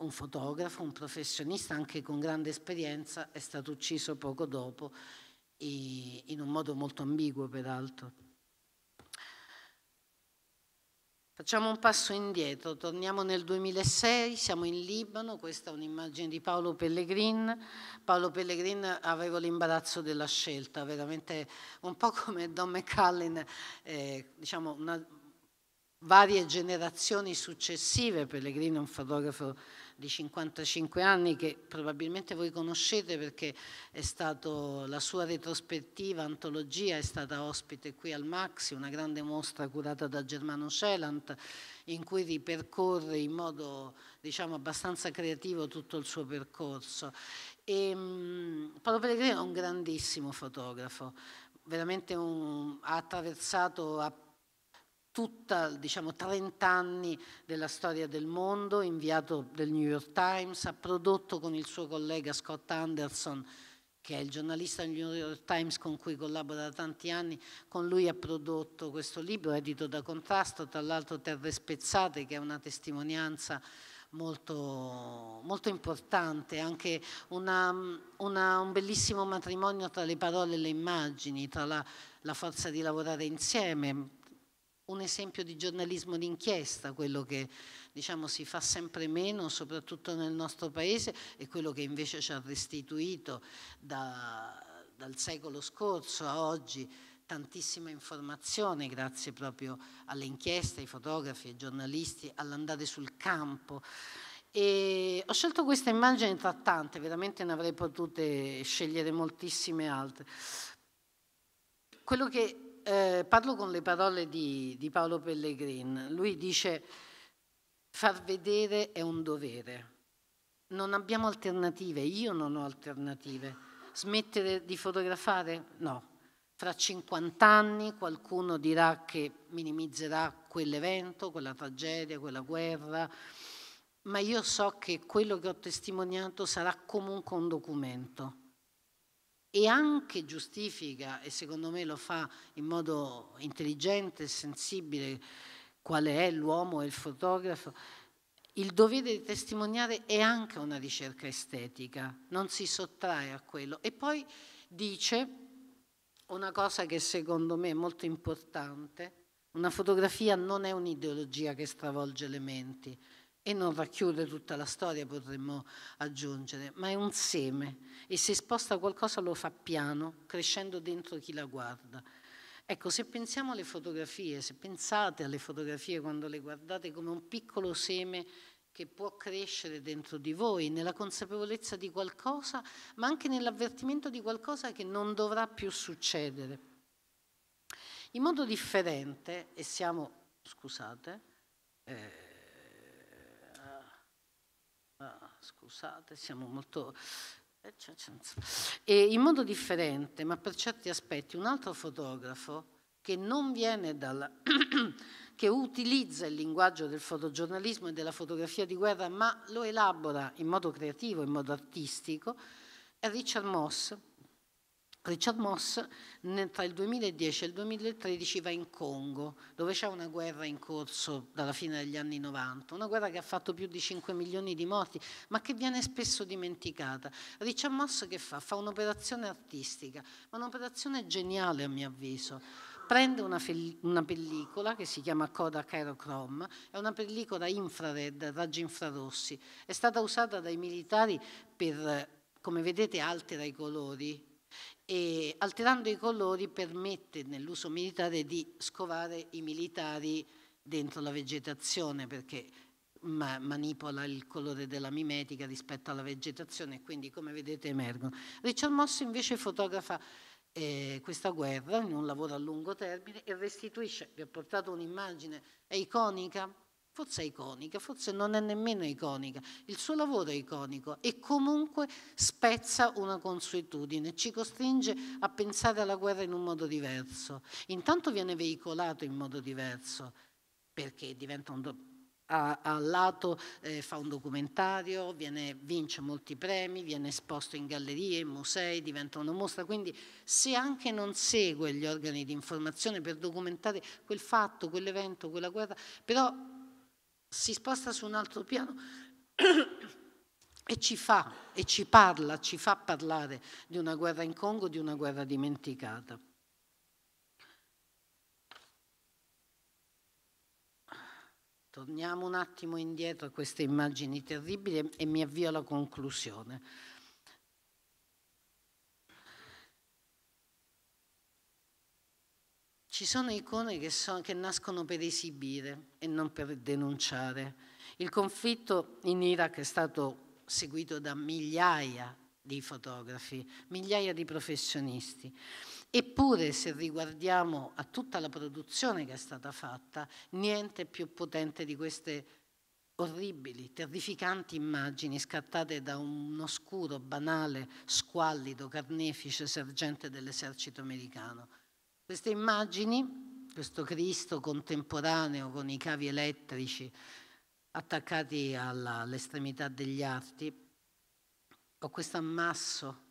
un fotografo, un professionista anche con grande esperienza, è stato ucciso poco dopo, in un modo molto ambiguo peraltro. Facciamo un passo indietro, torniamo nel 2006, siamo in Libano, questa è un'immagine di Paolo Pellegrin. Paolo Pellegrin aveva l'imbarazzo della scelta, veramente un po' come Don McCallin, eh, diciamo una, varie generazioni successive, Pellegrin è un fotografo di 55 anni che probabilmente voi conoscete perché è stato la sua retrospettiva, antologia, è stata ospite qui al Maxi, una grande mostra curata da Germano Celant in cui ripercorre in modo diciamo abbastanza creativo tutto il suo percorso. E, ehm, Paolo Pellegrini è un grandissimo fotografo, veramente un, ha attraversato, ha tutta, diciamo, 30 anni della storia del mondo, inviato del New York Times, ha prodotto con il suo collega Scott Anderson, che è il giornalista del New York Times con cui collabora da tanti anni, con lui ha prodotto questo libro, edito da Contrasto, tra l'altro Terre Spezzate, che è una testimonianza molto, molto importante, anche una, una, un bellissimo matrimonio tra le parole e le immagini, tra la, la forza di lavorare insieme, un esempio di giornalismo d'inchiesta, quello che diciamo, si fa sempre meno, soprattutto nel nostro paese, e quello che invece ci ha restituito da, dal secolo scorso a oggi tantissima informazione grazie proprio alle inchieste, ai fotografi, ai giornalisti, all'andare sul campo. E ho scelto questa immagine tra tante, veramente ne avrei potute scegliere moltissime altre. Quello che eh, parlo con le parole di, di Paolo Pellegrin. Lui dice far vedere è un dovere. Non abbiamo alternative, io non ho alternative. Smettere di fotografare? No. Fra 50 anni qualcuno dirà che minimizzerà quell'evento, quella tragedia, quella guerra, ma io so che quello che ho testimoniato sarà comunque un documento e anche giustifica, e secondo me lo fa in modo intelligente e sensibile, qual è l'uomo e il fotografo, il dovere di testimoniare è anche una ricerca estetica, non si sottrae a quello. E poi dice una cosa che secondo me è molto importante, una fotografia non è un'ideologia che stravolge le menti, e non racchiude tutta la storia, potremmo aggiungere, ma è un seme e se sposta qualcosa lo fa piano, crescendo dentro chi la guarda. Ecco, se pensiamo alle fotografie, se pensate alle fotografie quando le guardate come un piccolo seme che può crescere dentro di voi, nella consapevolezza di qualcosa, ma anche nell'avvertimento di qualcosa che non dovrà più succedere. In modo differente, e siamo, scusate, eh, scusate, siamo molto... Eh, cioè, cioè, e in modo differente, ma per certi aspetti, un altro fotografo che non viene dalla... che utilizza il linguaggio del fotogiornalismo e della fotografia di guerra, ma lo elabora in modo creativo, in modo artistico, è Richard Moss, Richard Moss tra il 2010 e il 2013 va in Congo, dove c'è una guerra in corso dalla fine degli anni 90, una guerra che ha fatto più di 5 milioni di morti, ma che viene spesso dimenticata. Richard Moss che fa? Fa un'operazione artistica, ma un'operazione geniale a mio avviso. Prende una, una pellicola che si chiama Kodak Chrome, è una pellicola infrared, raggi infrarossi, è stata usata dai militari per come vedete altera i colori e alterando i colori permette nell'uso militare di scovare i militari dentro la vegetazione perché ma manipola il colore della mimetica rispetto alla vegetazione e quindi come vedete emergono. Richard Moss invece fotografa eh, questa guerra in un lavoro a lungo termine e restituisce, vi ho portato un'immagine, è iconica, forse è iconica, forse non è nemmeno iconica, il suo lavoro è iconico e comunque spezza una consuetudine, ci costringe a pensare alla guerra in un modo diverso. Intanto viene veicolato in modo diverso, perché diventa un... Do- al lato eh, fa un documentario, viene, vince molti premi, viene esposto in gallerie, in musei, diventa una mostra, quindi se anche non segue gli organi di informazione per documentare quel fatto, quell'evento, quella guerra, però si sposta su un altro piano e ci fa, e ci parla, ci fa parlare di una guerra in Congo, di una guerra dimenticata. Torniamo un attimo indietro a queste immagini terribili e mi avvio alla conclusione. Ci sono icone che, so, che nascono per esibire e non per denunciare. Il conflitto in Iraq è stato seguito da migliaia di fotografi, migliaia di professionisti. Eppure, se riguardiamo a tutta la produzione che è stata fatta, niente è più potente di queste orribili, terrificanti immagini scattate da un oscuro, banale, squallido, carnefice sergente dell'esercito americano. Queste immagini, questo Cristo contemporaneo con i cavi elettrici attaccati alla, all'estremità degli arti, o questo ammasso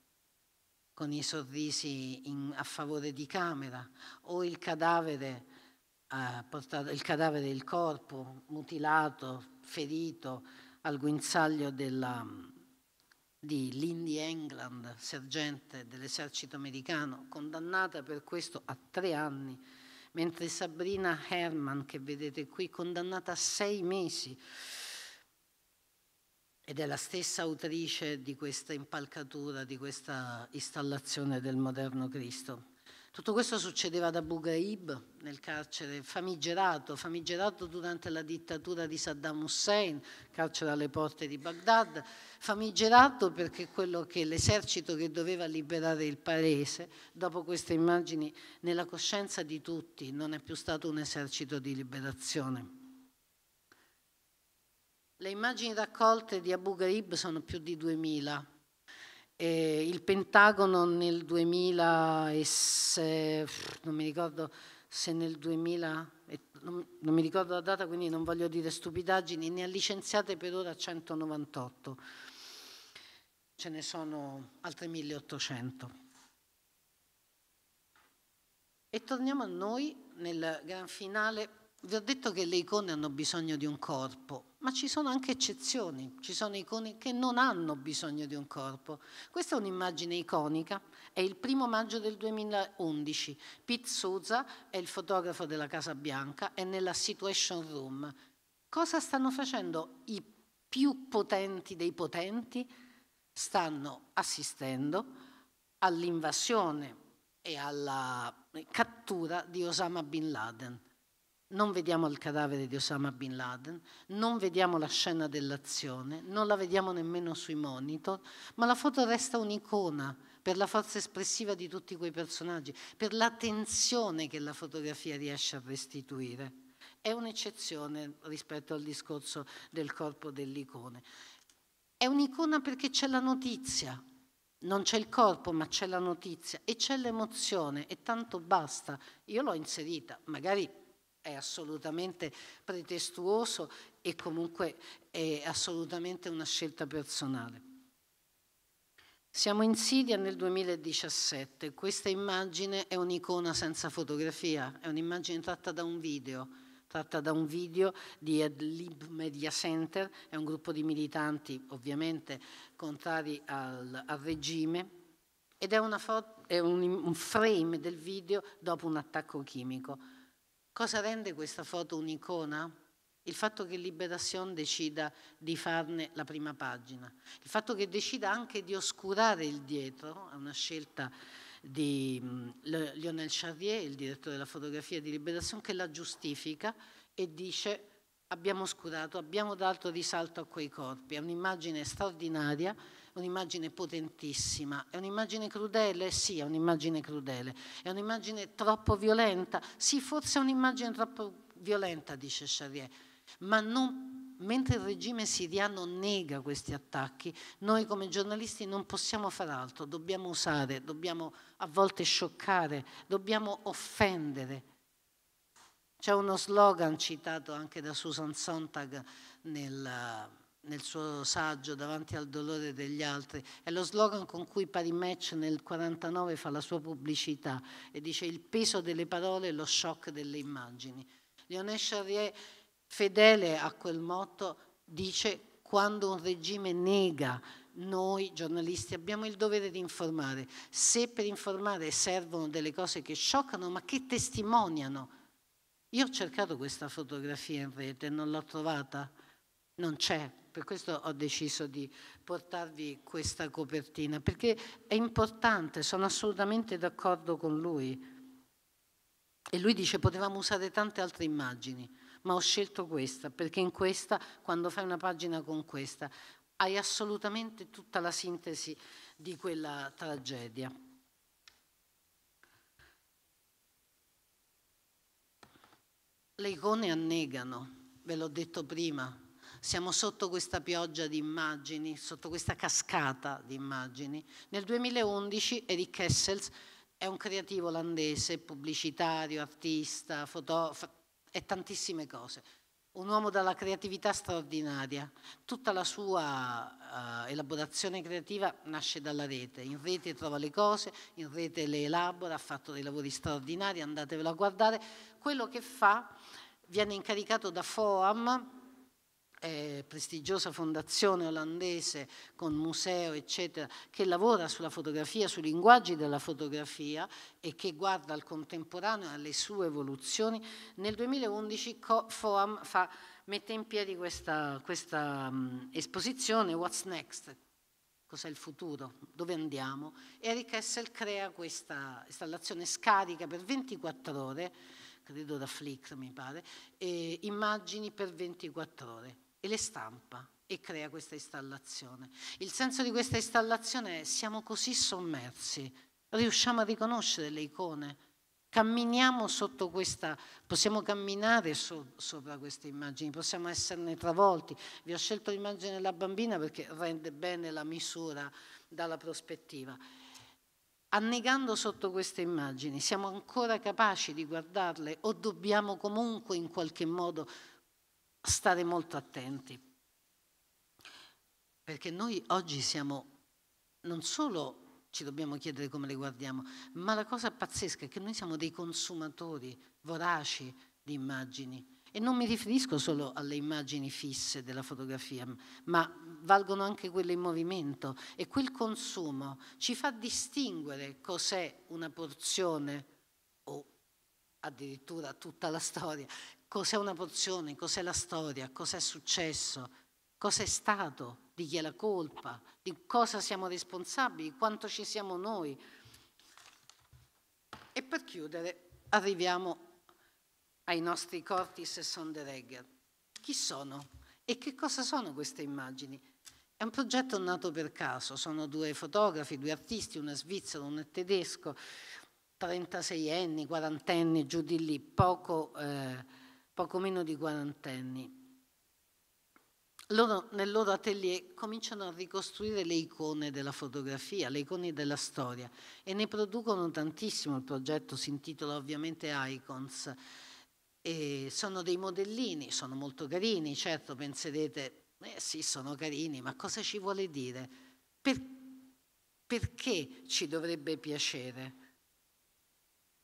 con i sorrisi in, a favore di camera, o il cadavere, eh, portato, il cadavere del corpo mutilato, ferito al guinzaglio della di Lindy England, sergente dell'esercito americano, condannata per questo a tre anni, mentre Sabrina Herman, che vedete qui, condannata a sei mesi, ed è la stessa autrice di questa impalcatura, di questa installazione del moderno Cristo. Tutto questo succedeva ad Abu Ghraib, nel carcere famigerato, famigerato durante la dittatura di Saddam Hussein, carcere alle porte di Baghdad, famigerato perché quello che l'esercito che doveva liberare il paese, dopo queste immagini, nella coscienza di tutti, non è più stato un esercito di liberazione. Le immagini raccolte di Abu Ghraib sono più di 2000 e il Pentagono nel 2006, non mi ricordo se nel 2000, non, non mi ricordo la data, quindi non voglio dire stupidaggini, ne ha licenziate per ora 198, ce ne sono altre 1800. E torniamo a noi nel gran finale vi ho detto che le icone hanno bisogno di un corpo, ma ci sono anche eccezioni, ci sono icone che non hanno bisogno di un corpo. Questa è un'immagine iconica, è il primo maggio del 2011. Pete Souza è il fotografo della Casa Bianca, è nella Situation Room. Cosa stanno facendo i più potenti dei potenti? Stanno assistendo all'invasione e alla cattura di Osama Bin Laden non vediamo il cadavere di Osama Bin Laden, non vediamo la scena dell'azione, non la vediamo nemmeno sui monitor, ma la foto resta un'icona per la forza espressiva di tutti quei personaggi, per la tensione che la fotografia riesce a restituire. È un'eccezione rispetto al discorso del corpo dell'icone. È un'icona perché c'è la notizia, non c'è il corpo, ma c'è la notizia e c'è l'emozione e tanto basta. Io l'ho inserita, magari è assolutamente pretestuoso e comunque è assolutamente una scelta personale. Siamo in Siria nel 2017, questa immagine è un'icona senza fotografia, è un'immagine tratta da un video, tratta da un video di Adlib Media Center, è un gruppo di militanti ovviamente contrari al, al regime ed è, è un, un frame del video dopo un attacco chimico. Cosa rende questa foto un'icona? Il fatto che Liberation decida di farne la prima pagina, il fatto che decida anche di oscurare il dietro, è una scelta di mm, Lionel Charrier, il direttore della fotografia di Liberation, che la giustifica e dice abbiamo oscurato, abbiamo dato risalto a quei corpi, è un'immagine straordinaria un'immagine potentissima. È un'immagine crudele? Sì, è un'immagine crudele. È un'immagine troppo violenta? Sì, forse è un'immagine troppo violenta, dice Charrier, ma non mentre il regime siriano nega questi attacchi, noi come giornalisti non possiamo far altro, dobbiamo usare, dobbiamo a volte scioccare, dobbiamo offendere. C'è uno slogan citato anche da Susan Sontag nel, nel suo saggio davanti al dolore degli altri, è lo slogan con cui Pari Match nel 49 fa la sua pubblicità e dice il peso delle parole e lo shock delle immagini. Lionel Charrier, fedele a quel motto, dice quando un regime nega noi giornalisti abbiamo il dovere di informare. Se per informare servono delle cose che scioccano, ma che testimoniano. Io ho cercato questa fotografia in rete, non l'ho trovata non c'è. Per questo ho deciso di portarvi questa copertina, perché è importante, sono assolutamente d'accordo con lui. E lui dice potevamo usare tante altre immagini, ma ho scelto questa, perché in questa, quando fai una pagina con questa, hai assolutamente tutta la sintesi di quella tragedia. Le icone annegano, ve l'ho detto prima, siamo sotto questa pioggia di immagini, sotto questa cascata di immagini. Nel 2011 Eric Kessels è un creativo olandese, pubblicitario, artista, fotografo e tantissime cose. Un uomo dalla creatività straordinaria. Tutta la sua uh, elaborazione creativa nasce dalla rete. In rete trova le cose, in rete le elabora, ha fatto dei lavori straordinari, andatevelo a guardare. Quello che fa viene incaricato da FOAM, eh, prestigiosa fondazione olandese con museo, eccetera, che lavora sulla fotografia, sui linguaggi della fotografia e che guarda al contemporaneo e alle sue evoluzioni. Nel 2011 FOAM fa, mette in piedi questa, questa um, esposizione What's Next? Cos'è il futuro? Dove andiamo? Eric Hessel crea questa installazione, scarica per 24 ore credo da Flickr mi pare, immagini per 24 ore e le stampa e crea questa installazione. Il senso di questa installazione è siamo così sommersi, riusciamo a riconoscere le icone, camminiamo sotto questa, possiamo camminare so, sopra queste immagini, possiamo esserne travolti. Vi ho scelto l'immagine della bambina perché rende bene la misura dalla prospettiva. Annegando sotto queste immagini, siamo ancora capaci di guardarle o dobbiamo comunque in qualche modo stare molto attenti, perché noi oggi siamo, non solo ci dobbiamo chiedere come le guardiamo, ma la cosa pazzesca è che noi siamo dei consumatori voraci di immagini. E non mi riferisco solo alle immagini fisse della fotografia, ma valgono anche quelle in movimento e quel consumo ci fa distinguere cos'è una porzione o addirittura tutta la storia cos'è una pozione, cos'è la storia, cos'è successo, cos'è stato, di chi è la colpa, di cosa siamo responsabili, quanto ci siamo noi. E per chiudere arriviamo ai nostri Cortis e Sonderegger. Chi sono e che cosa sono queste immagini? È un progetto nato per caso, sono due fotografi, due artisti, uno è svizzero, uno è tedesco, 36 anni, 40 anni, giù di lì, poco... Eh, poco meno di quarantenni. Loro nel loro atelier cominciano a ricostruire le icone della fotografia, le icone della storia e ne producono tantissimo. Il progetto si intitola ovviamente Icons. E sono dei modellini, sono molto carini, certo penserete, eh sì, sono carini, ma cosa ci vuole dire? Per, perché ci dovrebbe piacere?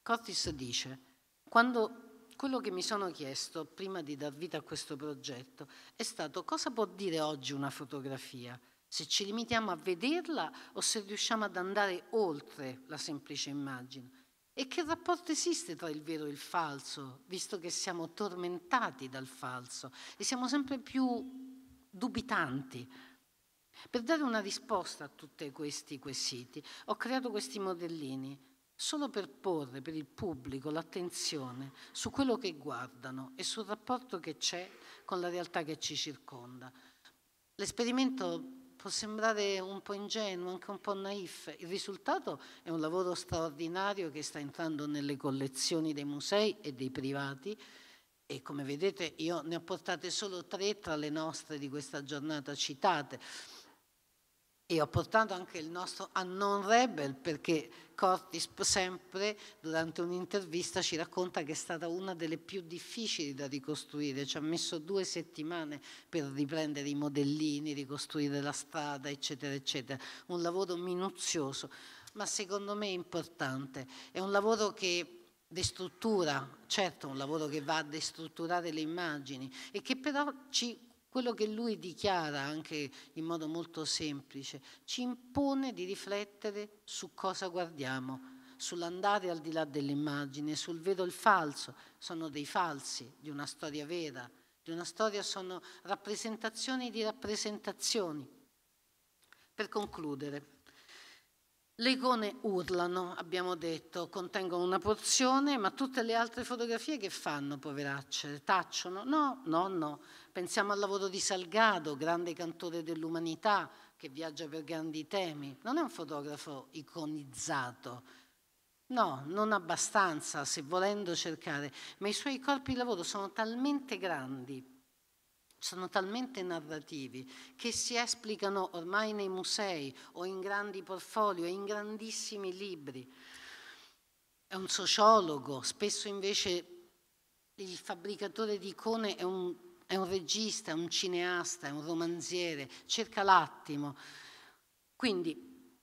Cortis dice, quando quello che mi sono chiesto prima di dar vita a questo progetto è stato cosa può dire oggi una fotografia, se ci limitiamo a vederla o se riusciamo ad andare oltre la semplice immagine. E che rapporto esiste tra il vero e il falso, visto che siamo tormentati dal falso e siamo sempre più dubitanti? Per dare una risposta a tutti questi quesiti ho creato questi modellini solo per porre per il pubblico l'attenzione su quello che guardano e sul rapporto che c'è con la realtà che ci circonda. L'esperimento può sembrare un po' ingenuo, anche un po' naif, il risultato è un lavoro straordinario che sta entrando nelle collezioni dei musei e dei privati e come vedete io ne ho portate solo tre tra le nostre di questa giornata citate e ho portato anche il nostro unknown rebel perché Cortis sempre durante un'intervista ci racconta che è stata una delle più difficili da ricostruire, ci ha messo due settimane per riprendere i modellini, ricostruire la strada, eccetera, eccetera, un lavoro minuzioso, ma secondo me importante, è un lavoro che destruttura, certo un lavoro che va a destrutturare le immagini e che però ci quello che lui dichiara anche in modo molto semplice ci impone di riflettere su cosa guardiamo, sull'andare al di là dell'immagine, sul vero e il falso. Sono dei falsi di una storia vera, di una storia sono rappresentazioni di rappresentazioni. Per concludere. Le icone urlano, abbiamo detto, contengono una porzione, ma tutte le altre fotografie che fanno, poveracce? Tacciono? No, no, no. Pensiamo al lavoro di Salgado, grande cantore dell'umanità, che viaggia per grandi temi. Non è un fotografo iconizzato. No, non abbastanza, se volendo cercare, ma i suoi corpi di lavoro sono talmente grandi, sono talmente narrativi che si esplicano ormai nei musei o in grandi portfolio, in grandissimi libri. È un sociologo, spesso invece il fabbricatore di icone è un, è un regista, è un cineasta, è un romanziere, cerca l'attimo. Quindi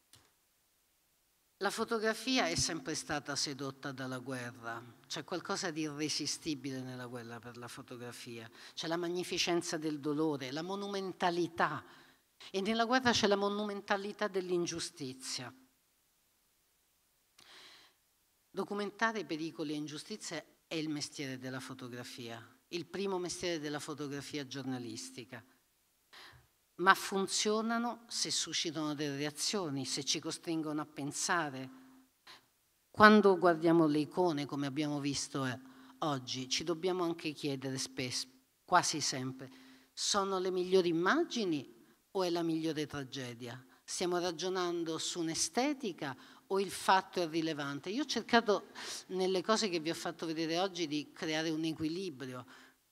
la fotografia è sempre stata sedotta dalla guerra c'è qualcosa di irresistibile nella guerra per la fotografia, c'è la magnificenza del dolore, la monumentalità e nella guerra c'è la monumentalità dell'ingiustizia. Documentare pericoli e ingiustizie è il mestiere della fotografia, il primo mestiere della fotografia giornalistica ma funzionano se suscitano delle reazioni, se ci costringono a pensare, quando guardiamo le icone, come abbiamo visto eh, oggi, ci dobbiamo anche chiedere spesso, quasi sempre, sono le migliori immagini o è la migliore tragedia? Stiamo ragionando su un'estetica o il fatto è rilevante? Io ho cercato nelle cose che vi ho fatto vedere oggi di creare un equilibrio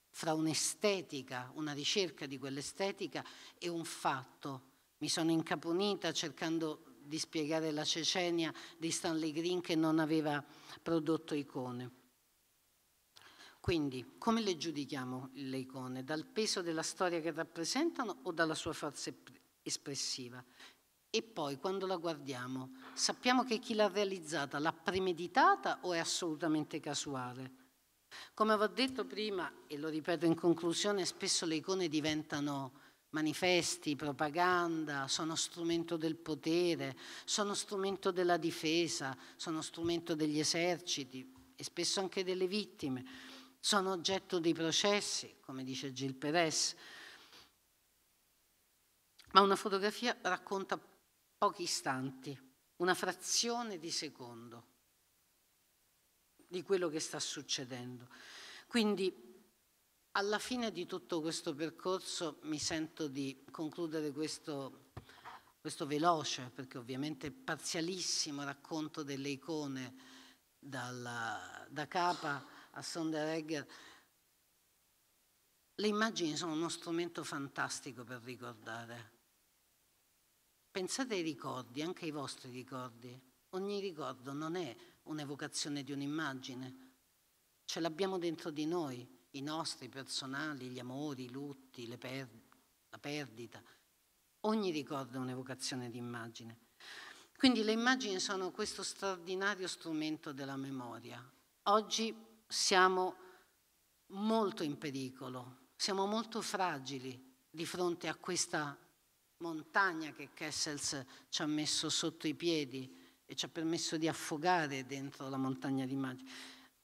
fra un'estetica, una ricerca di quell'estetica e un fatto. Mi sono incaponita cercando di spiegare la Cecenia di Stanley Green che non aveva prodotto icone. Quindi, come le giudichiamo le icone? Dal peso della storia che rappresentano o dalla sua forza espressiva? E poi, quando la guardiamo, sappiamo che chi l'ha realizzata l'ha premeditata o è assolutamente casuale? Come avevo detto prima, e lo ripeto in conclusione, spesso le icone diventano Manifesti, propaganda, sono strumento del potere, sono strumento della difesa, sono strumento degli eserciti e spesso anche delle vittime, sono oggetto dei processi, come dice Gil Perez. Ma una fotografia racconta pochi istanti, una frazione di secondo di quello che sta succedendo. Quindi alla fine di tutto questo percorso mi sento di concludere questo, questo veloce, perché ovviamente parzialissimo racconto delle icone dalla, da Capa a Sonderegger. Le immagini sono uno strumento fantastico per ricordare. Pensate ai ricordi, anche ai vostri ricordi. Ogni ricordo non è un'evocazione di un'immagine, ce l'abbiamo dentro di noi i nostri personali, gli amori, i lutti, per, la perdita. Ogni ricordo è un'evocazione di immagine. Quindi le immagini sono questo straordinario strumento della memoria. Oggi siamo molto in pericolo, siamo molto fragili di fronte a questa montagna che Kessels ci ha messo sotto i piedi e ci ha permesso di affogare dentro la montagna di immagini.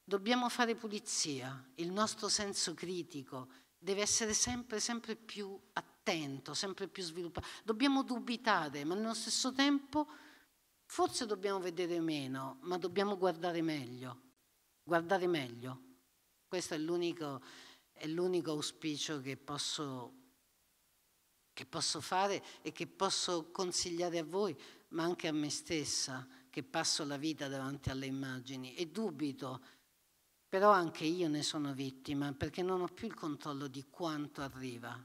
Dobbiamo fare pulizia, il nostro senso critico deve essere sempre, sempre più attento, sempre più sviluppato. Dobbiamo dubitare, ma nello stesso tempo forse dobbiamo vedere meno, ma dobbiamo guardare meglio. Guardare meglio. Questo è l'unico, è l'unico auspicio che posso, che posso fare e che posso consigliare a voi, ma anche a me stessa, che passo la vita davanti alle immagini e dubito però anche io ne sono vittima perché non ho più il controllo di quanto arriva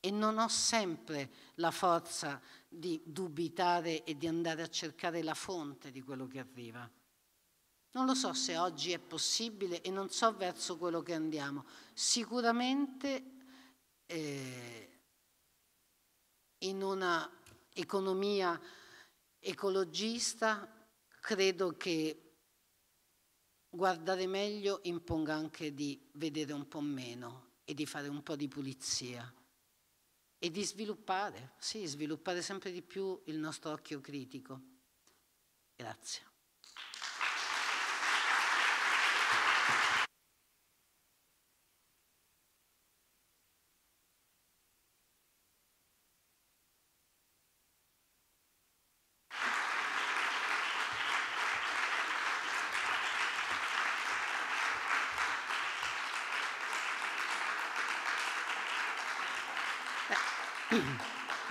e non ho sempre la forza di dubitare e di andare a cercare la fonte di quello che arriva. Non lo so se oggi è possibile e non so verso quello che andiamo. Sicuramente eh, in una economia ecologista credo che guardare meglio imponga anche di vedere un po' meno e di fare un po' di pulizia e di sviluppare, sì, sviluppare sempre di più il nostro occhio critico. Grazie.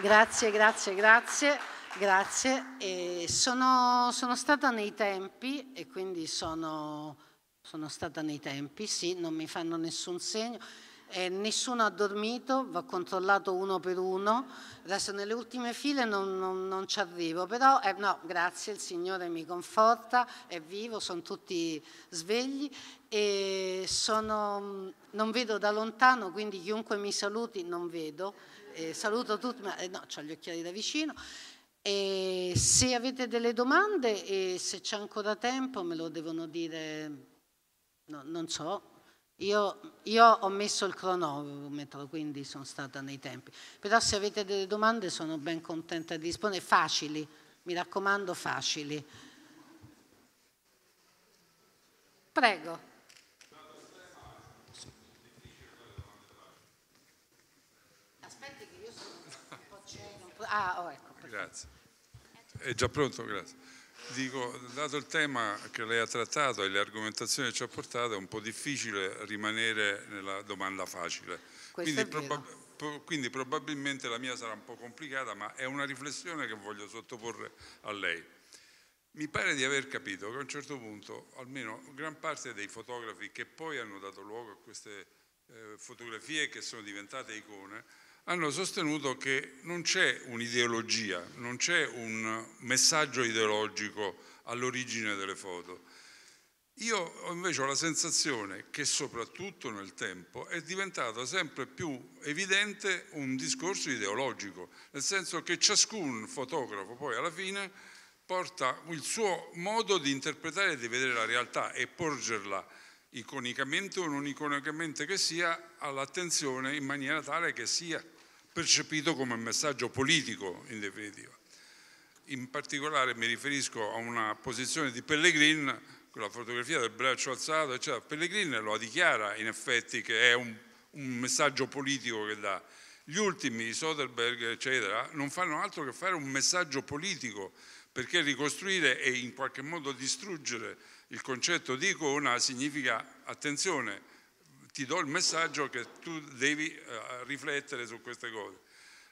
Grazie, grazie, grazie. grazie. Sono, sono, stata nei tempi e quindi sono, sono stata nei tempi, sì, non mi fanno nessun segno. Eh, nessuno ha dormito, va controllato uno per uno. Adesso nelle ultime file non, non, non ci arrivo, però eh, no, grazie, il Signore mi conforta, è vivo, sono tutti svegli e sono, non vedo da lontano, quindi chiunque mi saluti non vedo eh, saluto tutti, ma eh, no, ho gli occhiali da vicino. E se avete delle domande e se c'è ancora tempo me lo devono dire, no, non so. Io, io, ho messo il cronometro, quindi sono stata nei tempi. Però se avete delle domande sono ben contenta di rispondere, facili, mi raccomando facili. Prego. Ah, oh, ecco. Grazie. È già pronto, grazie. Dico, dato il tema che lei ha trattato e le argomentazioni che ci ha portato, è un po' difficile rimanere nella domanda facile. Quindi, probab quindi, probabilmente la mia sarà un po' complicata, ma è una riflessione che voglio sottoporre a lei. Mi pare di aver capito che a un certo punto, almeno gran parte dei fotografi che poi hanno dato luogo a queste eh, fotografie che sono diventate icone, hanno sostenuto che non c'è un'ideologia, non c'è un messaggio ideologico all'origine delle foto. Io invece ho la sensazione che soprattutto nel tempo è diventato sempre più evidente un discorso ideologico, nel senso che ciascun fotografo poi alla fine porta il suo modo di interpretare e di vedere la realtà e porgerla iconicamente o non iconicamente che sia all'attenzione in maniera tale che sia percepito come messaggio politico in definitiva. In particolare mi riferisco a una posizione di Pellegrin, con la fotografia del braccio alzato, eccetera. Pellegrin lo dichiara in effetti che è un, un messaggio politico che dà. Gli ultimi, Soderbergh, eccetera, non fanno altro che fare un messaggio politico, perché ricostruire e in qualche modo distruggere il concetto di icona significa, attenzione, ti do il messaggio che tu devi eh, riflettere su queste cose.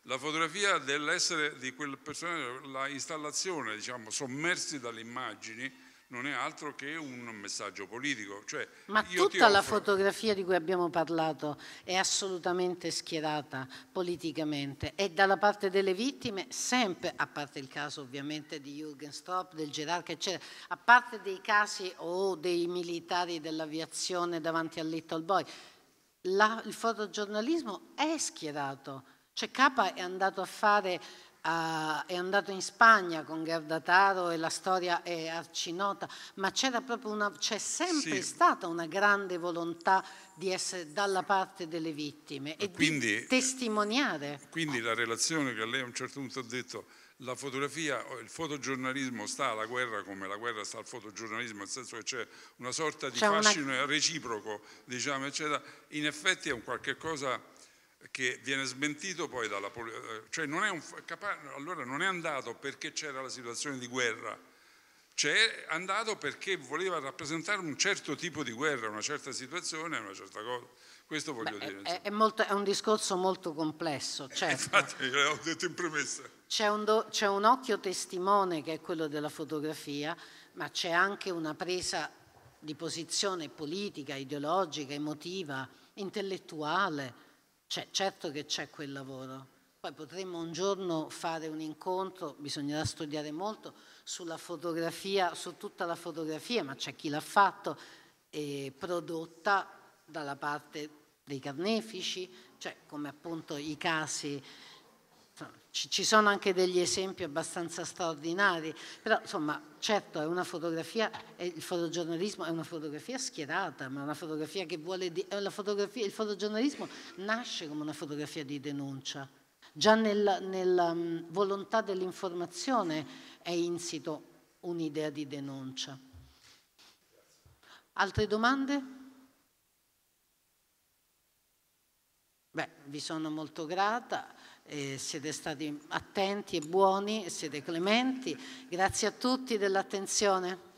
La fotografia dell'essere di quel personaggio, la installazione, diciamo, sommersi dalle immagini, non è altro che un messaggio politico. Cioè, Ma tutta la fotografia di cui abbiamo parlato è assolutamente schierata politicamente e dalla parte delle vittime sempre, a parte il caso ovviamente di Jürgen Stropp, del gerarca, eccetera, a parte dei casi o oh, dei militari dell'aviazione davanti al Little Boy, la, il fotogiornalismo è schierato. Cioè Capa è andato a fare Uh, è andato in Spagna con Gerda Taro e la storia è arcinota, ma c'era proprio una, c'è sempre sì. stata una grande volontà di essere dalla parte delle vittime e, e quindi, di eh, testimoniare. Quindi la relazione che lei a un certo punto ha detto, la fotografia, il fotogiornalismo sta alla guerra come la guerra sta al fotogiornalismo, nel senso che c'è una sorta di c'è fascino una... reciproco, diciamo, eccetera, in effetti è un qualche cosa che viene smentito poi dalla eh, cioè non è un, allora non è andato perché c'era la situazione di guerra, c'è andato perché voleva rappresentare un certo tipo di guerra, una certa situazione, una certa cosa. Questo voglio Beh, dire. È, è, molto, è, un discorso molto complesso, eh, certo. Infatti, l'ho detto in premessa. C'è un, c'è un occhio testimone che è quello della fotografia, ma c'è anche una presa di posizione politica, ideologica, emotiva, intellettuale cioè, certo che c'è quel lavoro, poi potremmo un giorno fare un incontro, bisognerà studiare molto, sulla fotografia, su tutta la fotografia, ma c'è chi l'ha fatto, eh, prodotta dalla parte dei carnefici, cioè come appunto i casi ci, sono anche degli esempi abbastanza straordinari, però insomma certo è una fotografia, il fotogiornalismo è una fotografia schierata, ma è una fotografia che vuole, fotografia, il fotogiornalismo nasce come una fotografia di denuncia, già nella, nella um, volontà dell'informazione è insito un'idea di denuncia. Altre domande? Beh, vi sono molto grata eh, siete stati attenti e buoni, siete clementi. Grazie a tutti dell'attenzione.